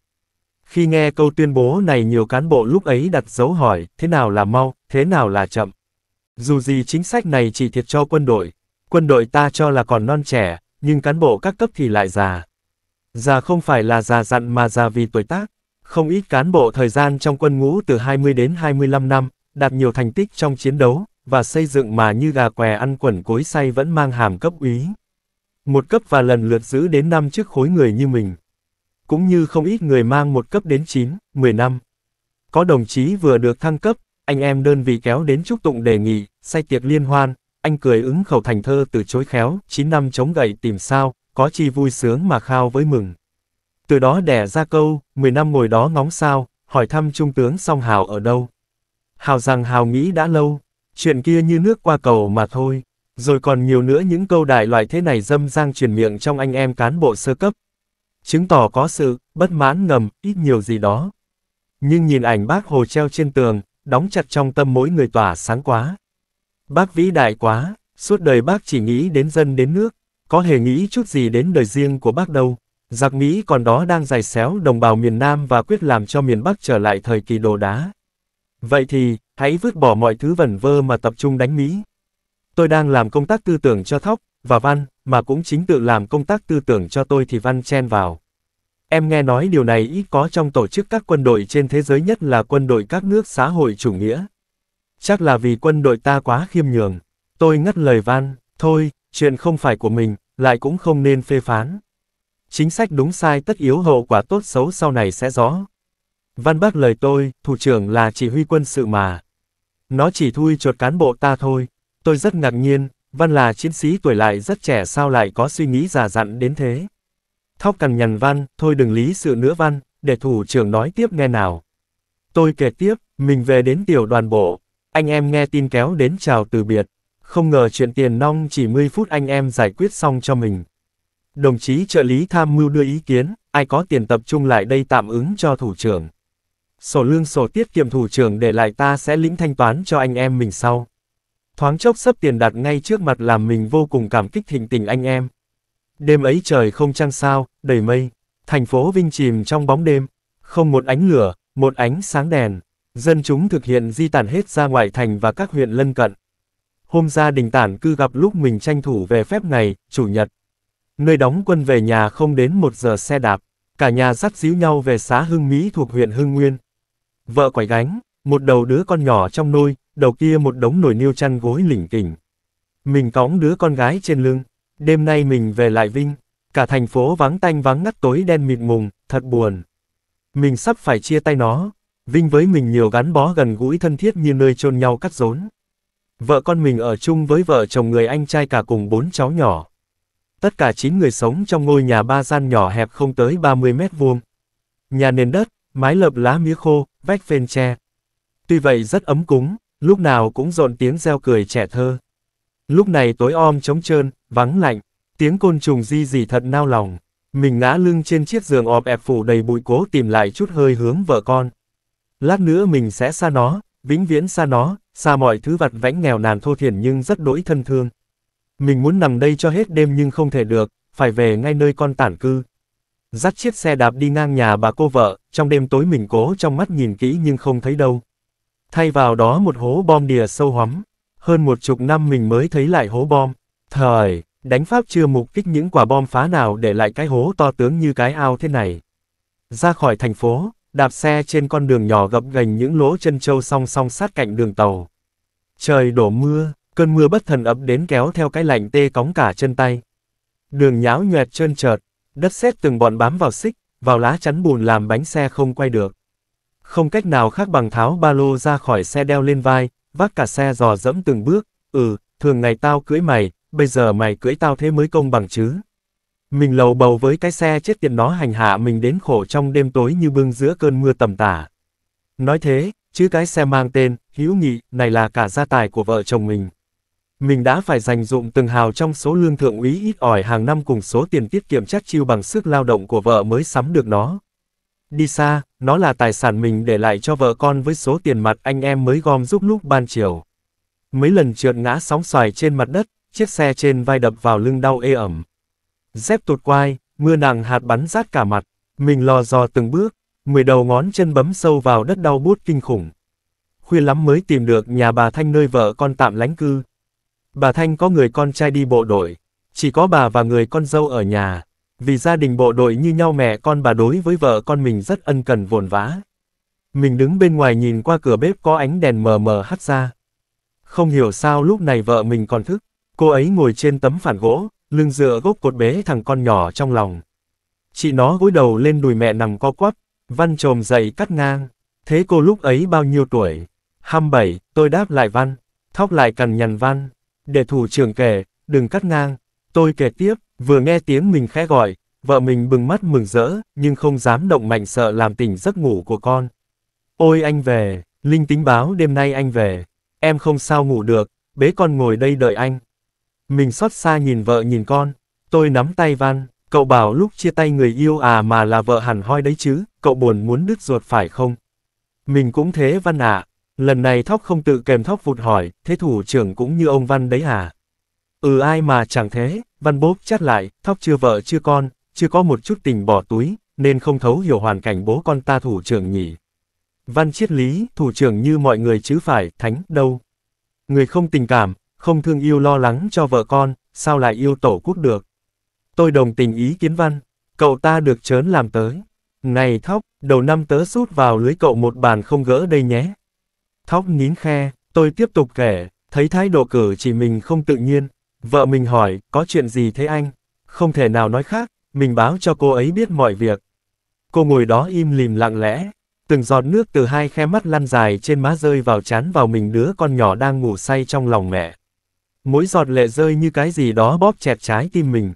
Speaker 1: Khi nghe câu tuyên bố này nhiều cán bộ lúc ấy đặt dấu hỏi, thế nào là mau, thế nào là chậm. Dù gì chính sách này chỉ thiệt cho quân đội, quân đội ta cho là còn non trẻ, nhưng cán bộ các cấp thì lại già. Già không phải là già dặn mà già vì tuổi tác. Không ít cán bộ thời gian trong quân ngũ từ 20 đến 25 năm, đạt nhiều thành tích trong chiến đấu, và xây dựng mà như gà què ăn quẩn cối say vẫn mang hàm cấp úy. Một cấp và lần lượt giữ đến năm trước khối người như mình. Cũng như không ít người mang một cấp đến 9, 10 năm. Có đồng chí vừa được thăng cấp, anh em đơn vị kéo đến chúc tụng đề nghị, say tiệc liên hoan, anh cười ứng khẩu thành thơ từ chối khéo, 9 năm chống gậy tìm sao, có chi vui sướng mà khao với mừng. Từ đó đẻ ra câu, 10 năm ngồi đó ngóng sao, hỏi thăm trung tướng song Hào ở đâu. Hào rằng Hào nghĩ đã lâu, chuyện kia như nước qua cầu mà thôi. Rồi còn nhiều nữa những câu đại loại thế này dâm giang truyền miệng trong anh em cán bộ sơ cấp. Chứng tỏ có sự, bất mãn ngầm, ít nhiều gì đó. Nhưng nhìn ảnh bác Hồ treo trên tường, đóng chặt trong tâm mỗi người tỏa sáng quá. Bác vĩ đại quá, suốt đời bác chỉ nghĩ đến dân đến nước có hề nghĩ chút gì đến đời riêng của bác đâu. Giặc Mỹ còn đó đang giày xéo đồng bào miền Nam và quyết làm cho miền Bắc trở lại thời kỳ đồ đá. Vậy thì, hãy vứt bỏ mọi thứ vẩn vơ mà tập trung đánh Mỹ. Tôi đang làm công tác tư tưởng cho Thóc, và Văn, mà cũng chính tự làm công tác tư tưởng cho tôi thì Văn chen vào. Em nghe nói điều này ít có trong tổ chức các quân đội trên thế giới nhất là quân đội các nước xã hội chủ nghĩa. Chắc là vì quân đội ta quá khiêm nhường. Tôi ngắt lời Văn, thôi, chuyện không phải của mình, lại cũng không nên phê phán. Chính sách đúng sai tất yếu hậu quả tốt xấu sau này sẽ rõ. Văn bác lời tôi, thủ trưởng là chỉ huy quân sự mà. Nó chỉ thui chuột cán bộ ta thôi. Tôi rất ngạc nhiên, Văn là chiến sĩ tuổi lại rất trẻ sao lại có suy nghĩ già dặn đến thế. Thóc cằn nhằn Văn, thôi đừng lý sự nữa Văn, để thủ trưởng nói tiếp nghe nào. Tôi kể tiếp, mình về đến tiểu đoàn bộ, anh em nghe tin kéo đến chào từ biệt không ngờ chuyện tiền nong chỉ 10 phút anh em giải quyết xong cho mình. Đồng chí trợ lý tham mưu đưa ý kiến, ai có tiền tập trung lại đây tạm ứng cho thủ trưởng. Sổ lương sổ tiết kiệm thủ trưởng để lại ta sẽ lĩnh thanh toán cho anh em mình sau. Thoáng chốc sắp tiền đặt ngay trước mặt làm mình vô cùng cảm kích thịnh tình anh em. Đêm ấy trời không trăng sao, đầy mây. Thành phố Vinh chìm trong bóng đêm. Không một ánh lửa, một ánh sáng đèn. Dân chúng thực hiện di tản hết ra ngoại thành và các huyện lân cận hôm gia đình tản cư gặp lúc mình tranh thủ về phép ngày, chủ nhật. Nơi đóng quân về nhà không đến một giờ xe đạp, cả nhà dắt díu nhau về xã Hưng Mỹ thuộc huyện Hưng Nguyên. Vợ quải gánh, một đầu đứa con nhỏ trong nôi, đầu kia một đống nồi niêu chăn gối lỉnh kỉnh. Mình cõng đứa con gái trên lưng, đêm nay mình về lại Vinh, cả thành phố vắng tanh vắng ngắt tối đen mịt mùng, thật buồn. Mình sắp phải chia tay nó, Vinh với mình nhiều gắn bó gần gũi thân thiết như nơi chôn nhau cắt rốn. Vợ con mình ở chung với vợ chồng người anh trai cả cùng bốn cháu nhỏ. Tất cả 9 người sống trong ngôi nhà ba gian nhỏ hẹp không tới 30 mét vuông. Nhà nền đất, mái lợp lá mía khô, vách phên tre. Tuy vậy rất ấm cúng, lúc nào cũng rộn tiếng reo cười trẻ thơ. Lúc này tối om trống trơn, vắng lạnh, tiếng côn trùng di dì thật nao lòng. Mình ngã lưng trên chiếc giường ọp ẹp phủ đầy bụi cố tìm lại chút hơi hướng vợ con. Lát nữa mình sẽ xa nó, vĩnh viễn xa nó, xa mọi thứ vặt vãnh nghèo nàn thô thiển nhưng rất đỗi thân thương. Mình muốn nằm đây cho hết đêm nhưng không thể được, phải về ngay nơi con tản cư. Dắt chiếc xe đạp đi ngang nhà bà cô vợ, trong đêm tối mình cố trong mắt nhìn kỹ nhưng không thấy đâu. Thay vào đó một hố bom đìa sâu hóm. Hơn một chục năm mình mới thấy lại hố bom. Thời, đánh Pháp chưa mục kích những quả bom phá nào để lại cái hố to tướng như cái ao thế này. Ra khỏi thành phố, Đạp xe trên con đường nhỏ gập ghềnh những lỗ chân trâu song song sát cạnh đường tàu. Trời đổ mưa, cơn mưa bất thần ập đến kéo theo cái lạnh tê cóng cả chân tay. Đường nháo nhoẹt trơn trợt, đất sét từng bọn bám vào xích, vào lá chắn bùn làm bánh xe không quay được. Không cách nào khác bằng tháo ba lô ra khỏi xe đeo lên vai, vác cả xe dò dẫm từng bước, ừ, thường ngày tao cưỡi mày, bây giờ mày cưỡi tao thế mới công bằng chứ. Mình lầu bầu với cái xe chết tiệt nó hành hạ mình đến khổ trong đêm tối như bưng giữa cơn mưa tầm tả. Nói thế, chứ cái xe mang tên, hữu nghị, này là cả gia tài của vợ chồng mình. Mình đã phải dành dụng từng hào trong số lương thượng úy ít ỏi hàng năm cùng số tiền tiết kiệm chắc chiêu bằng sức lao động của vợ mới sắm được nó. Đi xa, nó là tài sản mình để lại cho vợ con với số tiền mặt anh em mới gom giúp lúc ban chiều. Mấy lần trượt ngã sóng xoài trên mặt đất, chiếc xe trên vai đập vào lưng đau ê ẩm dép tụt quai, mưa nặng hạt bắn rát cả mặt, mình lò dò từng bước, mười đầu ngón chân bấm sâu vào đất đau buốt kinh khủng. Khuya lắm mới tìm được nhà bà Thanh nơi vợ con tạm lánh cư. Bà Thanh có người con trai đi bộ đội, chỉ có bà và người con dâu ở nhà, vì gia đình bộ đội như nhau mẹ con bà đối với vợ con mình rất ân cần vồn vã. Mình đứng bên ngoài nhìn qua cửa bếp có ánh đèn mờ mờ hắt ra. Không hiểu sao lúc này vợ mình còn thức, cô ấy ngồi trên tấm phản gỗ, lưng dựa gốc cột bế thằng con nhỏ trong lòng. Chị nó gối đầu lên đùi mẹ nằm co quắp, văn trồm dậy cắt ngang. Thế cô lúc ấy bao nhiêu tuổi? 27, tôi đáp lại văn, thóc lại cằn nhằn văn. Để thủ trưởng kể, đừng cắt ngang. Tôi kể tiếp, vừa nghe tiếng mình khẽ gọi, vợ mình bừng mắt mừng rỡ, nhưng không dám động mạnh sợ làm tỉnh giấc ngủ của con. Ôi anh về, Linh tính báo đêm nay anh về. Em không sao ngủ được, bế con ngồi đây đợi anh. Mình xót xa nhìn vợ nhìn con. Tôi nắm tay Van, cậu bảo lúc chia tay người yêu à mà là vợ hẳn hoi đấy chứ, cậu buồn muốn đứt ruột phải không? Mình cũng thế Văn ạ. À. Lần này thóc không tự kèm thóc vụt hỏi, thế thủ trưởng cũng như ông Văn đấy à? Ừ ai mà chẳng thế, Văn bốp chát lại, thóc chưa vợ chưa con, chưa có một chút tình bỏ túi, nên không thấu hiểu hoàn cảnh bố con ta thủ trưởng nhỉ. Văn triết lý, thủ trưởng như mọi người chứ phải, thánh, đâu. Người không tình cảm, không thương yêu lo lắng cho vợ con, sao lại yêu tổ quốc được. Tôi đồng tình ý kiến văn, cậu ta được chớn làm tới. Này thóc, đầu năm tớ sút vào lưới cậu một bàn không gỡ đây nhé. Thóc nín khe, tôi tiếp tục kể, thấy thái độ cử chỉ mình không tự nhiên. Vợ mình hỏi, có chuyện gì thế anh? Không thể nào nói khác, mình báo cho cô ấy biết mọi việc. Cô ngồi đó im lìm lặng lẽ, từng giọt nước từ hai khe mắt lăn dài trên má rơi vào chán vào mình đứa con nhỏ đang ngủ say trong lòng mẹ. Mỗi giọt lệ rơi như cái gì đó bóp chẹt trái tim mình.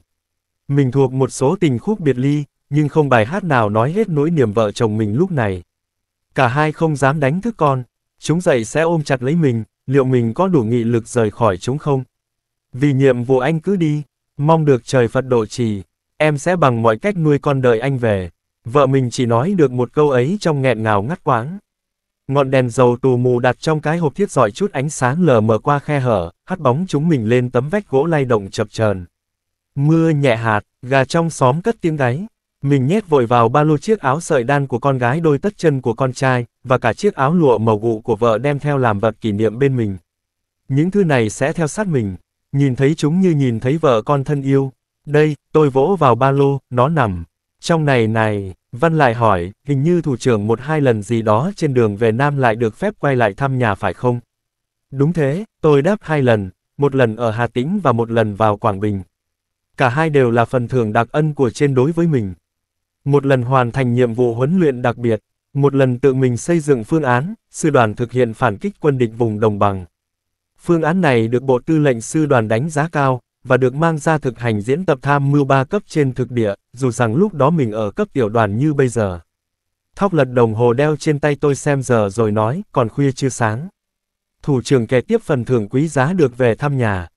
Speaker 1: Mình thuộc một số tình khúc biệt ly, nhưng không bài hát nào nói hết nỗi niềm vợ chồng mình lúc này. Cả hai không dám đánh thức con, chúng dậy sẽ ôm chặt lấy mình, liệu mình có đủ nghị lực rời khỏi chúng không? Vì nhiệm vụ anh cứ đi, mong được trời Phật độ trì, em sẽ bằng mọi cách nuôi con đợi anh về. Vợ mình chỉ nói được một câu ấy trong nghẹn ngào ngắt quáng. Ngọn đèn dầu tù mù đặt trong cái hộp thiết dọi chút ánh sáng lờ mờ qua khe hở, hắt bóng chúng mình lên tấm vách gỗ lay động chập chờn. Mưa nhẹ hạt, gà trong xóm cất tiếng gáy. Mình nhét vội vào ba lô chiếc áo sợi đan của con gái đôi tất chân của con trai, và cả chiếc áo lụa màu gụ của vợ đem theo làm vật kỷ niệm bên mình. Những thứ này sẽ theo sát mình, nhìn thấy chúng như nhìn thấy vợ con thân yêu. Đây, tôi vỗ vào ba lô, nó nằm. Trong này này, Văn lại hỏi, hình như thủ trưởng một hai lần gì đó trên đường về Nam lại được phép quay lại thăm nhà phải không? Đúng thế, tôi đáp hai lần, một lần ở Hà Tĩnh và một lần vào Quảng Bình. Cả hai đều là phần thưởng đặc ân của trên đối với mình. Một lần hoàn thành nhiệm vụ huấn luyện đặc biệt, một lần tự mình xây dựng phương án, sư đoàn thực hiện phản kích quân địch vùng đồng bằng. Phương án này được Bộ Tư lệnh Sư đoàn đánh giá cao, và được mang ra thực hành diễn tập tham mưu ba cấp trên thực địa, dù rằng lúc đó mình ở cấp tiểu đoàn như bây giờ. Thóc lật đồng hồ đeo trên tay tôi xem giờ rồi nói, còn khuya chưa sáng. Thủ trưởng kẻ tiếp phần thưởng quý giá được về thăm nhà.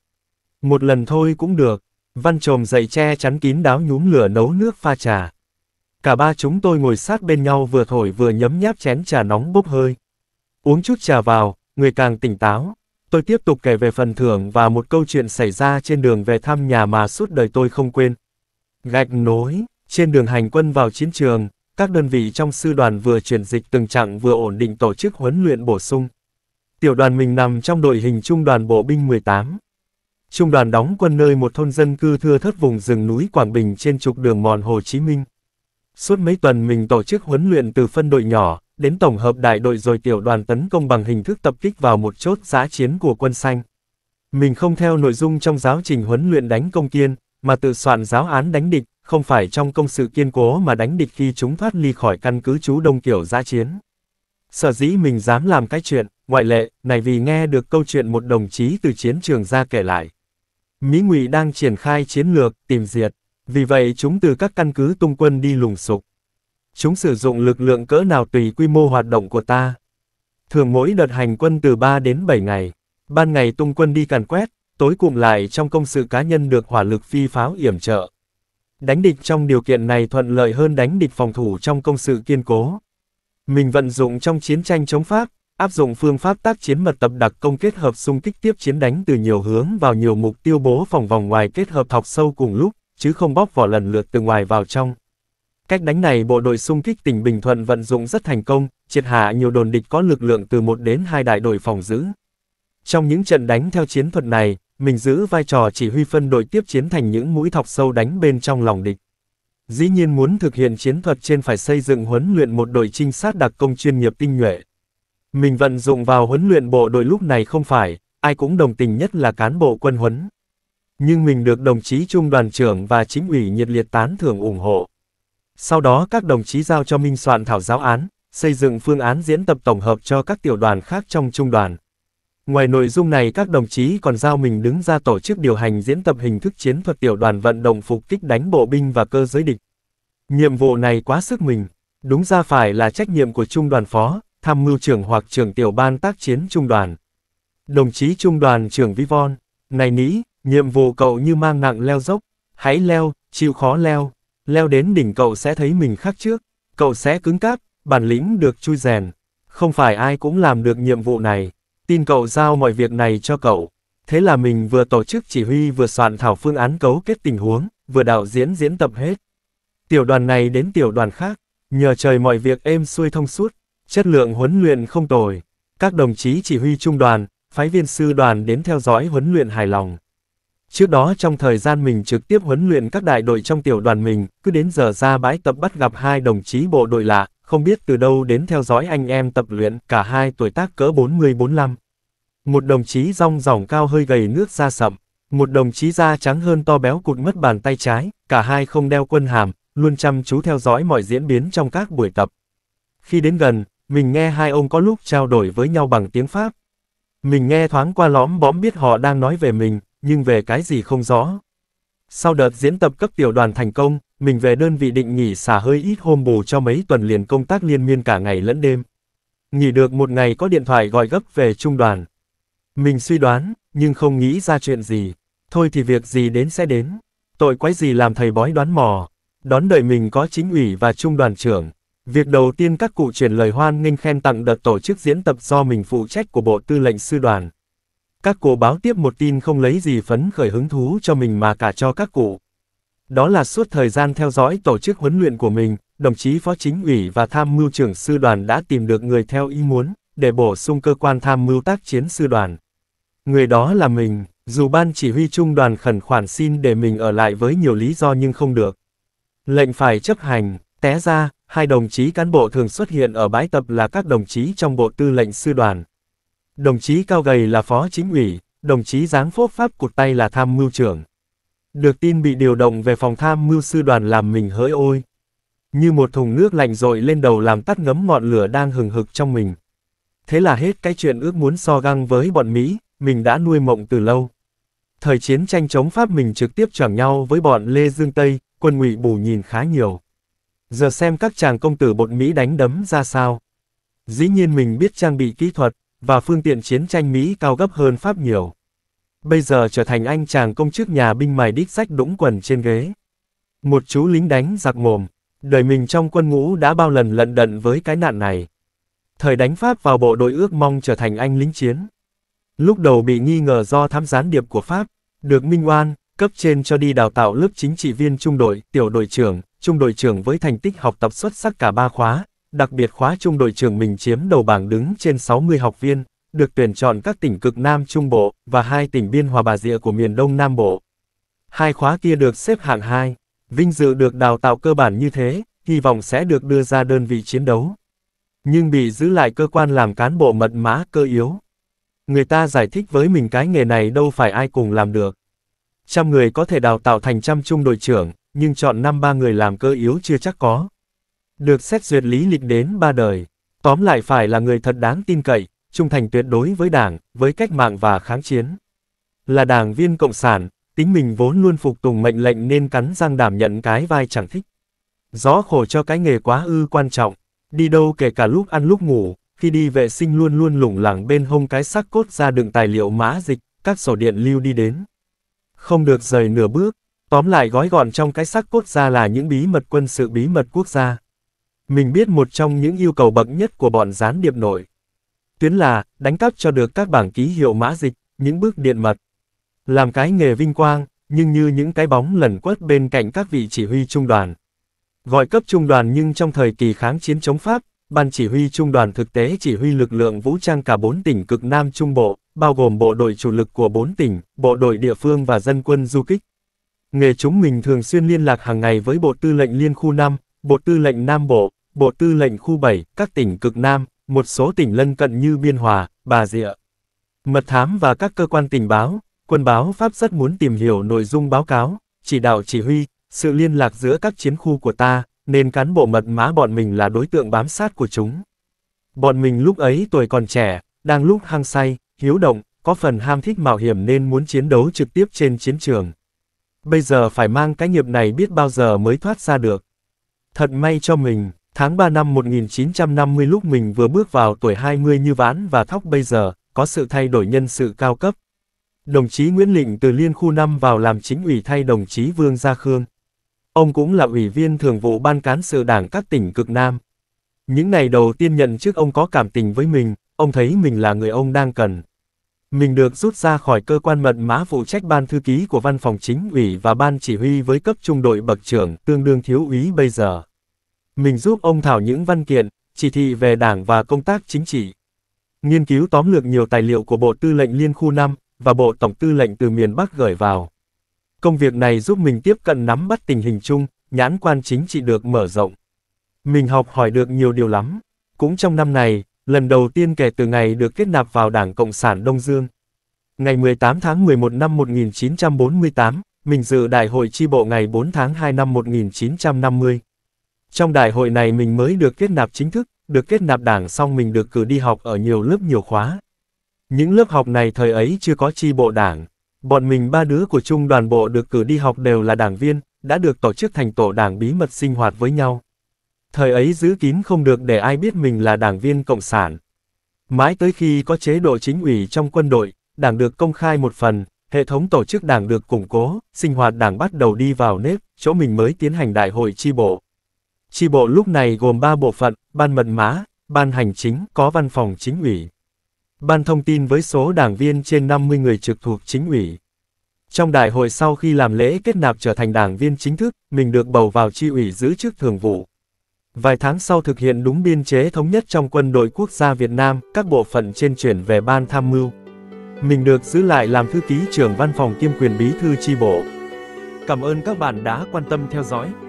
Speaker 1: Một lần thôi cũng được, văn trồm dậy che chắn kín đáo nhúm lửa nấu nước pha trà. Cả ba chúng tôi ngồi sát bên nhau vừa thổi vừa nhấm nháp chén trà nóng bốc hơi. Uống chút trà vào, người càng tỉnh táo, Tôi tiếp tục kể về phần thưởng và một câu chuyện xảy ra trên đường về thăm nhà mà suốt đời tôi không quên. Gạch nối, trên đường hành quân vào chiến trường, các đơn vị trong sư đoàn vừa chuyển dịch từng chặng vừa ổn định tổ chức huấn luyện bổ sung. Tiểu đoàn mình nằm trong đội hình trung đoàn bộ binh 18. Trung đoàn đóng quân nơi một thôn dân cư thưa thớt vùng rừng núi Quảng Bình trên trục đường mòn Hồ Chí Minh. Suốt mấy tuần mình tổ chức huấn luyện từ phân đội nhỏ, đến tổng hợp đại đội rồi tiểu đoàn tấn công bằng hình thức tập kích vào một chốt giã chiến của quân xanh. Mình không theo nội dung trong giáo trình huấn luyện đánh công kiên, mà tự soạn giáo án đánh địch, không phải trong công sự kiên cố mà đánh địch khi chúng thoát ly khỏi căn cứ chú đông kiểu giã chiến. Sở dĩ mình dám làm cái chuyện, ngoại lệ, này vì nghe được câu chuyện một đồng chí từ chiến trường ra kể lại. Mỹ ngụy đang triển khai chiến lược, tìm diệt, vì vậy chúng từ các căn cứ tung quân đi lùng sục chúng sử dụng lực lượng cỡ nào tùy quy mô hoạt động của ta. Thường mỗi đợt hành quân từ 3 đến 7 ngày, ban ngày tung quân đi càn quét, tối cùng lại trong công sự cá nhân được hỏa lực phi pháo yểm trợ. Đánh địch trong điều kiện này thuận lợi hơn đánh địch phòng thủ trong công sự kiên cố. Mình vận dụng trong chiến tranh chống Pháp, áp dụng phương pháp tác chiến mật tập đặc công kết hợp xung kích tiếp chiến đánh từ nhiều hướng vào nhiều mục tiêu bố phòng vòng ngoài kết hợp thọc sâu cùng lúc, chứ không bóp vỏ lần lượt từ ngoài vào trong. Cách đánh này bộ đội xung kích tỉnh Bình Thuận vận dụng rất thành công, triệt hạ nhiều đồn địch có lực lượng từ một đến hai đại đội phòng giữ. Trong những trận đánh theo chiến thuật này, mình giữ vai trò chỉ huy phân đội tiếp chiến thành những mũi thọc sâu đánh bên trong lòng địch. Dĩ nhiên muốn thực hiện chiến thuật trên phải xây dựng huấn luyện một đội trinh sát đặc công chuyên nghiệp tinh nhuệ. Mình vận dụng vào huấn luyện bộ đội lúc này không phải, ai cũng đồng tình nhất là cán bộ quân huấn. Nhưng mình được đồng chí trung đoàn trưởng và chính ủy nhiệt liệt tán thưởng ủng hộ. Sau đó các đồng chí giao cho Minh soạn thảo giáo án, xây dựng phương án diễn tập tổng hợp cho các tiểu đoàn khác trong trung đoàn. Ngoài nội dung này các đồng chí còn giao mình đứng ra tổ chức điều hành diễn tập hình thức chiến thuật tiểu đoàn vận động phục kích đánh bộ binh và cơ giới địch. Nhiệm vụ này quá sức mình, đúng ra phải là trách nhiệm của trung đoàn phó, tham mưu trưởng hoặc trưởng tiểu ban tác chiến trung đoàn. Đồng chí trung đoàn trưởng Vivon, này nghĩ, nhiệm vụ cậu như mang nặng leo dốc, hãy leo, chịu khó leo, leo đến đỉnh cậu sẽ thấy mình khác trước, cậu sẽ cứng cáp, bản lĩnh được chui rèn. Không phải ai cũng làm được nhiệm vụ này, tin cậu giao mọi việc này cho cậu. Thế là mình vừa tổ chức chỉ huy vừa soạn thảo phương án cấu kết tình huống, vừa đạo diễn diễn tập hết. Tiểu đoàn này đến tiểu đoàn khác, nhờ trời mọi việc êm xuôi thông suốt, chất lượng huấn luyện không tồi. Các đồng chí chỉ huy trung đoàn, phái viên sư đoàn đến theo dõi huấn luyện hài lòng. Trước đó trong thời gian mình trực tiếp huấn luyện các đại đội trong tiểu đoàn mình, cứ đến giờ ra bãi tập bắt gặp hai đồng chí bộ đội lạ, không biết từ đâu đến theo dõi anh em tập luyện, cả hai tuổi tác cỡ 40-45. Một đồng chí rong ròng cao hơi gầy nước da sậm, một đồng chí da trắng hơn to béo cụt mất bàn tay trái, cả hai không đeo quân hàm, luôn chăm chú theo dõi mọi diễn biến trong các buổi tập. Khi đến gần, mình nghe hai ông có lúc trao đổi với nhau bằng tiếng Pháp. Mình nghe thoáng qua lõm bõm biết họ đang nói về mình, nhưng về cái gì không rõ. Sau đợt diễn tập cấp tiểu đoàn thành công, mình về đơn vị định nghỉ xả hơi ít hôm bù cho mấy tuần liền công tác liên miên cả ngày lẫn đêm. Nghỉ được một ngày có điện thoại gọi gấp về trung đoàn. Mình suy đoán, nhưng không nghĩ ra chuyện gì. Thôi thì việc gì đến sẽ đến. Tội quái gì làm thầy bói đoán mò. Đón đợi mình có chính ủy và trung đoàn trưởng. Việc đầu tiên các cụ truyền lời hoan nghênh khen tặng đợt tổ chức diễn tập do mình phụ trách của Bộ Tư lệnh Sư đoàn. Các cô báo tiếp một tin không lấy gì phấn khởi hứng thú cho mình mà cả cho các cụ. Đó là suốt thời gian theo dõi tổ chức huấn luyện của mình, đồng chí phó chính ủy và tham mưu trưởng sư đoàn đã tìm được người theo ý muốn, để bổ sung cơ quan tham mưu tác chiến sư đoàn. Người đó là mình, dù ban chỉ huy trung đoàn khẩn khoản xin để mình ở lại với nhiều lý do nhưng không được. Lệnh phải chấp hành, té ra, hai đồng chí cán bộ thường xuất hiện ở bãi tập là các đồng chí trong bộ tư lệnh sư đoàn, Đồng chí cao gầy là phó chính ủy, đồng chí dáng phốp pháp cụt tay là tham mưu trưởng. Được tin bị điều động về phòng tham mưu sư đoàn làm mình hỡi ôi. Như một thùng nước lạnh rội lên đầu làm tắt ngấm ngọn lửa đang hừng hực trong mình. Thế là hết cái chuyện ước muốn so găng với bọn Mỹ, mình đã nuôi mộng từ lâu. Thời chiến tranh chống Pháp mình trực tiếp chẳng nhau với bọn Lê Dương Tây, quân ngụy bù nhìn khá nhiều. Giờ xem các chàng công tử bọn Mỹ đánh đấm ra sao. Dĩ nhiên mình biết trang bị kỹ thuật, và phương tiện chiến tranh Mỹ cao gấp hơn Pháp nhiều. Bây giờ trở thành anh chàng công chức nhà binh mài đít sách đũng quần trên ghế. Một chú lính đánh giặc mồm, đời mình trong quân ngũ đã bao lần lận đận với cái nạn này. Thời đánh Pháp vào bộ đội ước mong trở thành anh lính chiến. Lúc đầu bị nghi ngờ do thám gián điệp của Pháp, được minh oan, cấp trên cho đi đào tạo lớp chính trị viên trung đội, tiểu đội trưởng, trung đội trưởng với thành tích học tập xuất sắc cả ba khóa, đặc biệt khóa trung đội trưởng mình chiếm đầu bảng đứng trên 60 học viên, được tuyển chọn các tỉnh cực Nam Trung Bộ và hai tỉnh Biên Hòa Bà Rịa của miền Đông Nam Bộ. Hai khóa kia được xếp hạng 2, vinh dự được đào tạo cơ bản như thế, hy vọng sẽ được đưa ra đơn vị chiến đấu. Nhưng bị giữ lại cơ quan làm cán bộ mật mã cơ yếu. Người ta giải thích với mình cái nghề này đâu phải ai cùng làm được. Trăm người có thể đào tạo thành trăm trung đội trưởng, nhưng chọn năm ba người làm cơ yếu chưa chắc có. Được xét duyệt lý lịch đến ba đời, tóm lại phải là người thật đáng tin cậy, trung thành tuyệt đối với đảng, với cách mạng và kháng chiến. Là đảng viên Cộng sản, tính mình vốn luôn phục tùng mệnh lệnh nên cắn răng đảm nhận cái vai chẳng thích. gió khổ cho cái nghề quá ư quan trọng, đi đâu kể cả lúc ăn lúc ngủ, khi đi vệ sinh luôn luôn lủng lẳng bên hông cái xác cốt ra đựng tài liệu mã dịch, các sổ điện lưu đi đến. Không được rời nửa bước, tóm lại gói gọn trong cái xác cốt ra là những bí mật quân sự bí mật quốc gia. Mình biết một trong những yêu cầu bậc nhất của bọn gián điệp nội Tuyến là, đánh cắp cho được các bảng ký hiệu mã dịch, những bước điện mật. Làm cái nghề vinh quang, nhưng như những cái bóng lẩn quất bên cạnh các vị chỉ huy trung đoàn. Gọi cấp trung đoàn nhưng trong thời kỳ kháng chiến chống Pháp, Ban chỉ huy trung đoàn thực tế chỉ huy lực lượng vũ trang cả bốn tỉnh cực Nam Trung Bộ, bao gồm bộ đội chủ lực của bốn tỉnh, bộ đội địa phương và dân quân du kích. Nghề chúng mình thường xuyên liên lạc hàng ngày với Bộ Tư lệnh Liên khu 5, Bộ Tư lệnh Nam Bộ, Bộ Tư lệnh Khu 7, các tỉnh cực Nam, một số tỉnh lân cận như Biên Hòa, Bà Rịa. Mật thám và các cơ quan tình báo, quân báo Pháp rất muốn tìm hiểu nội dung báo cáo, chỉ đạo chỉ huy, sự liên lạc giữa các chiến khu của ta, nên cán bộ mật mã bọn mình là đối tượng bám sát của chúng. Bọn mình lúc ấy tuổi còn trẻ, đang lúc hăng say, hiếu động, có phần ham thích mạo hiểm nên muốn chiến đấu trực tiếp trên chiến trường. Bây giờ phải mang cái nghiệp này biết bao giờ mới thoát ra được. Thật may cho mình. Tháng 3 năm 1950 lúc mình vừa bước vào tuổi 20 như Ván và Thóc bây giờ, có sự thay đổi nhân sự cao cấp. Đồng chí Nguyễn Lịnh từ Liên khu 5 vào làm chính ủy thay đồng chí Vương Gia Khương. Ông cũng là ủy viên thường vụ ban cán sự đảng các tỉnh cực Nam. Những ngày đầu tiên nhận trước ông có cảm tình với mình, ông thấy mình là người ông đang cần. Mình được rút ra khỏi cơ quan mật mã phụ trách ban thư ký của văn phòng chính ủy và ban chỉ huy với cấp trung đội bậc trưởng tương đương thiếu úy bây giờ. Mình giúp ông thảo những văn kiện, chỉ thị về đảng và công tác chính trị. Nghiên cứu tóm lược nhiều tài liệu của Bộ Tư lệnh Liên khu 5 và Bộ Tổng Tư lệnh từ miền Bắc gửi vào. Công việc này giúp mình tiếp cận nắm bắt tình hình chung, nhãn quan chính trị được mở rộng. Mình học hỏi được nhiều điều lắm. Cũng trong năm này, lần đầu tiên kể từ ngày được kết nạp vào Đảng Cộng sản Đông Dương. Ngày 18 tháng 11 năm 1948, mình dự Đại hội chi bộ ngày 4 tháng 2 năm 1950. Trong đại hội này mình mới được kết nạp chính thức, được kết nạp đảng xong mình được cử đi học ở nhiều lớp nhiều khóa. Những lớp học này thời ấy chưa có chi bộ đảng. Bọn mình ba đứa của trung đoàn bộ được cử đi học đều là đảng viên, đã được tổ chức thành tổ đảng bí mật sinh hoạt với nhau. Thời ấy giữ kín không được để ai biết mình là đảng viên Cộng sản. Mãi tới khi có chế độ chính ủy trong quân đội, đảng được công khai một phần, hệ thống tổ chức đảng được củng cố, sinh hoạt đảng bắt đầu đi vào nếp, chỗ mình mới tiến hành đại hội chi bộ. Chi bộ lúc này gồm 3 bộ phận, ban mật mã, ban hành chính có văn phòng chính ủy. Ban thông tin với số đảng viên trên 50 người trực thuộc chính ủy. Trong đại hội sau khi làm lễ kết nạp trở thành đảng viên chính thức, mình được bầu vào chi ủy giữ chức thường vụ. Vài tháng sau thực hiện đúng biên chế thống nhất trong quân đội quốc gia Việt Nam, các bộ phận trên chuyển về ban tham mưu. Mình được giữ lại làm thư ký trưởng văn phòng kiêm quyền bí thư chi bộ. Cảm ơn các bạn đã quan tâm theo dõi.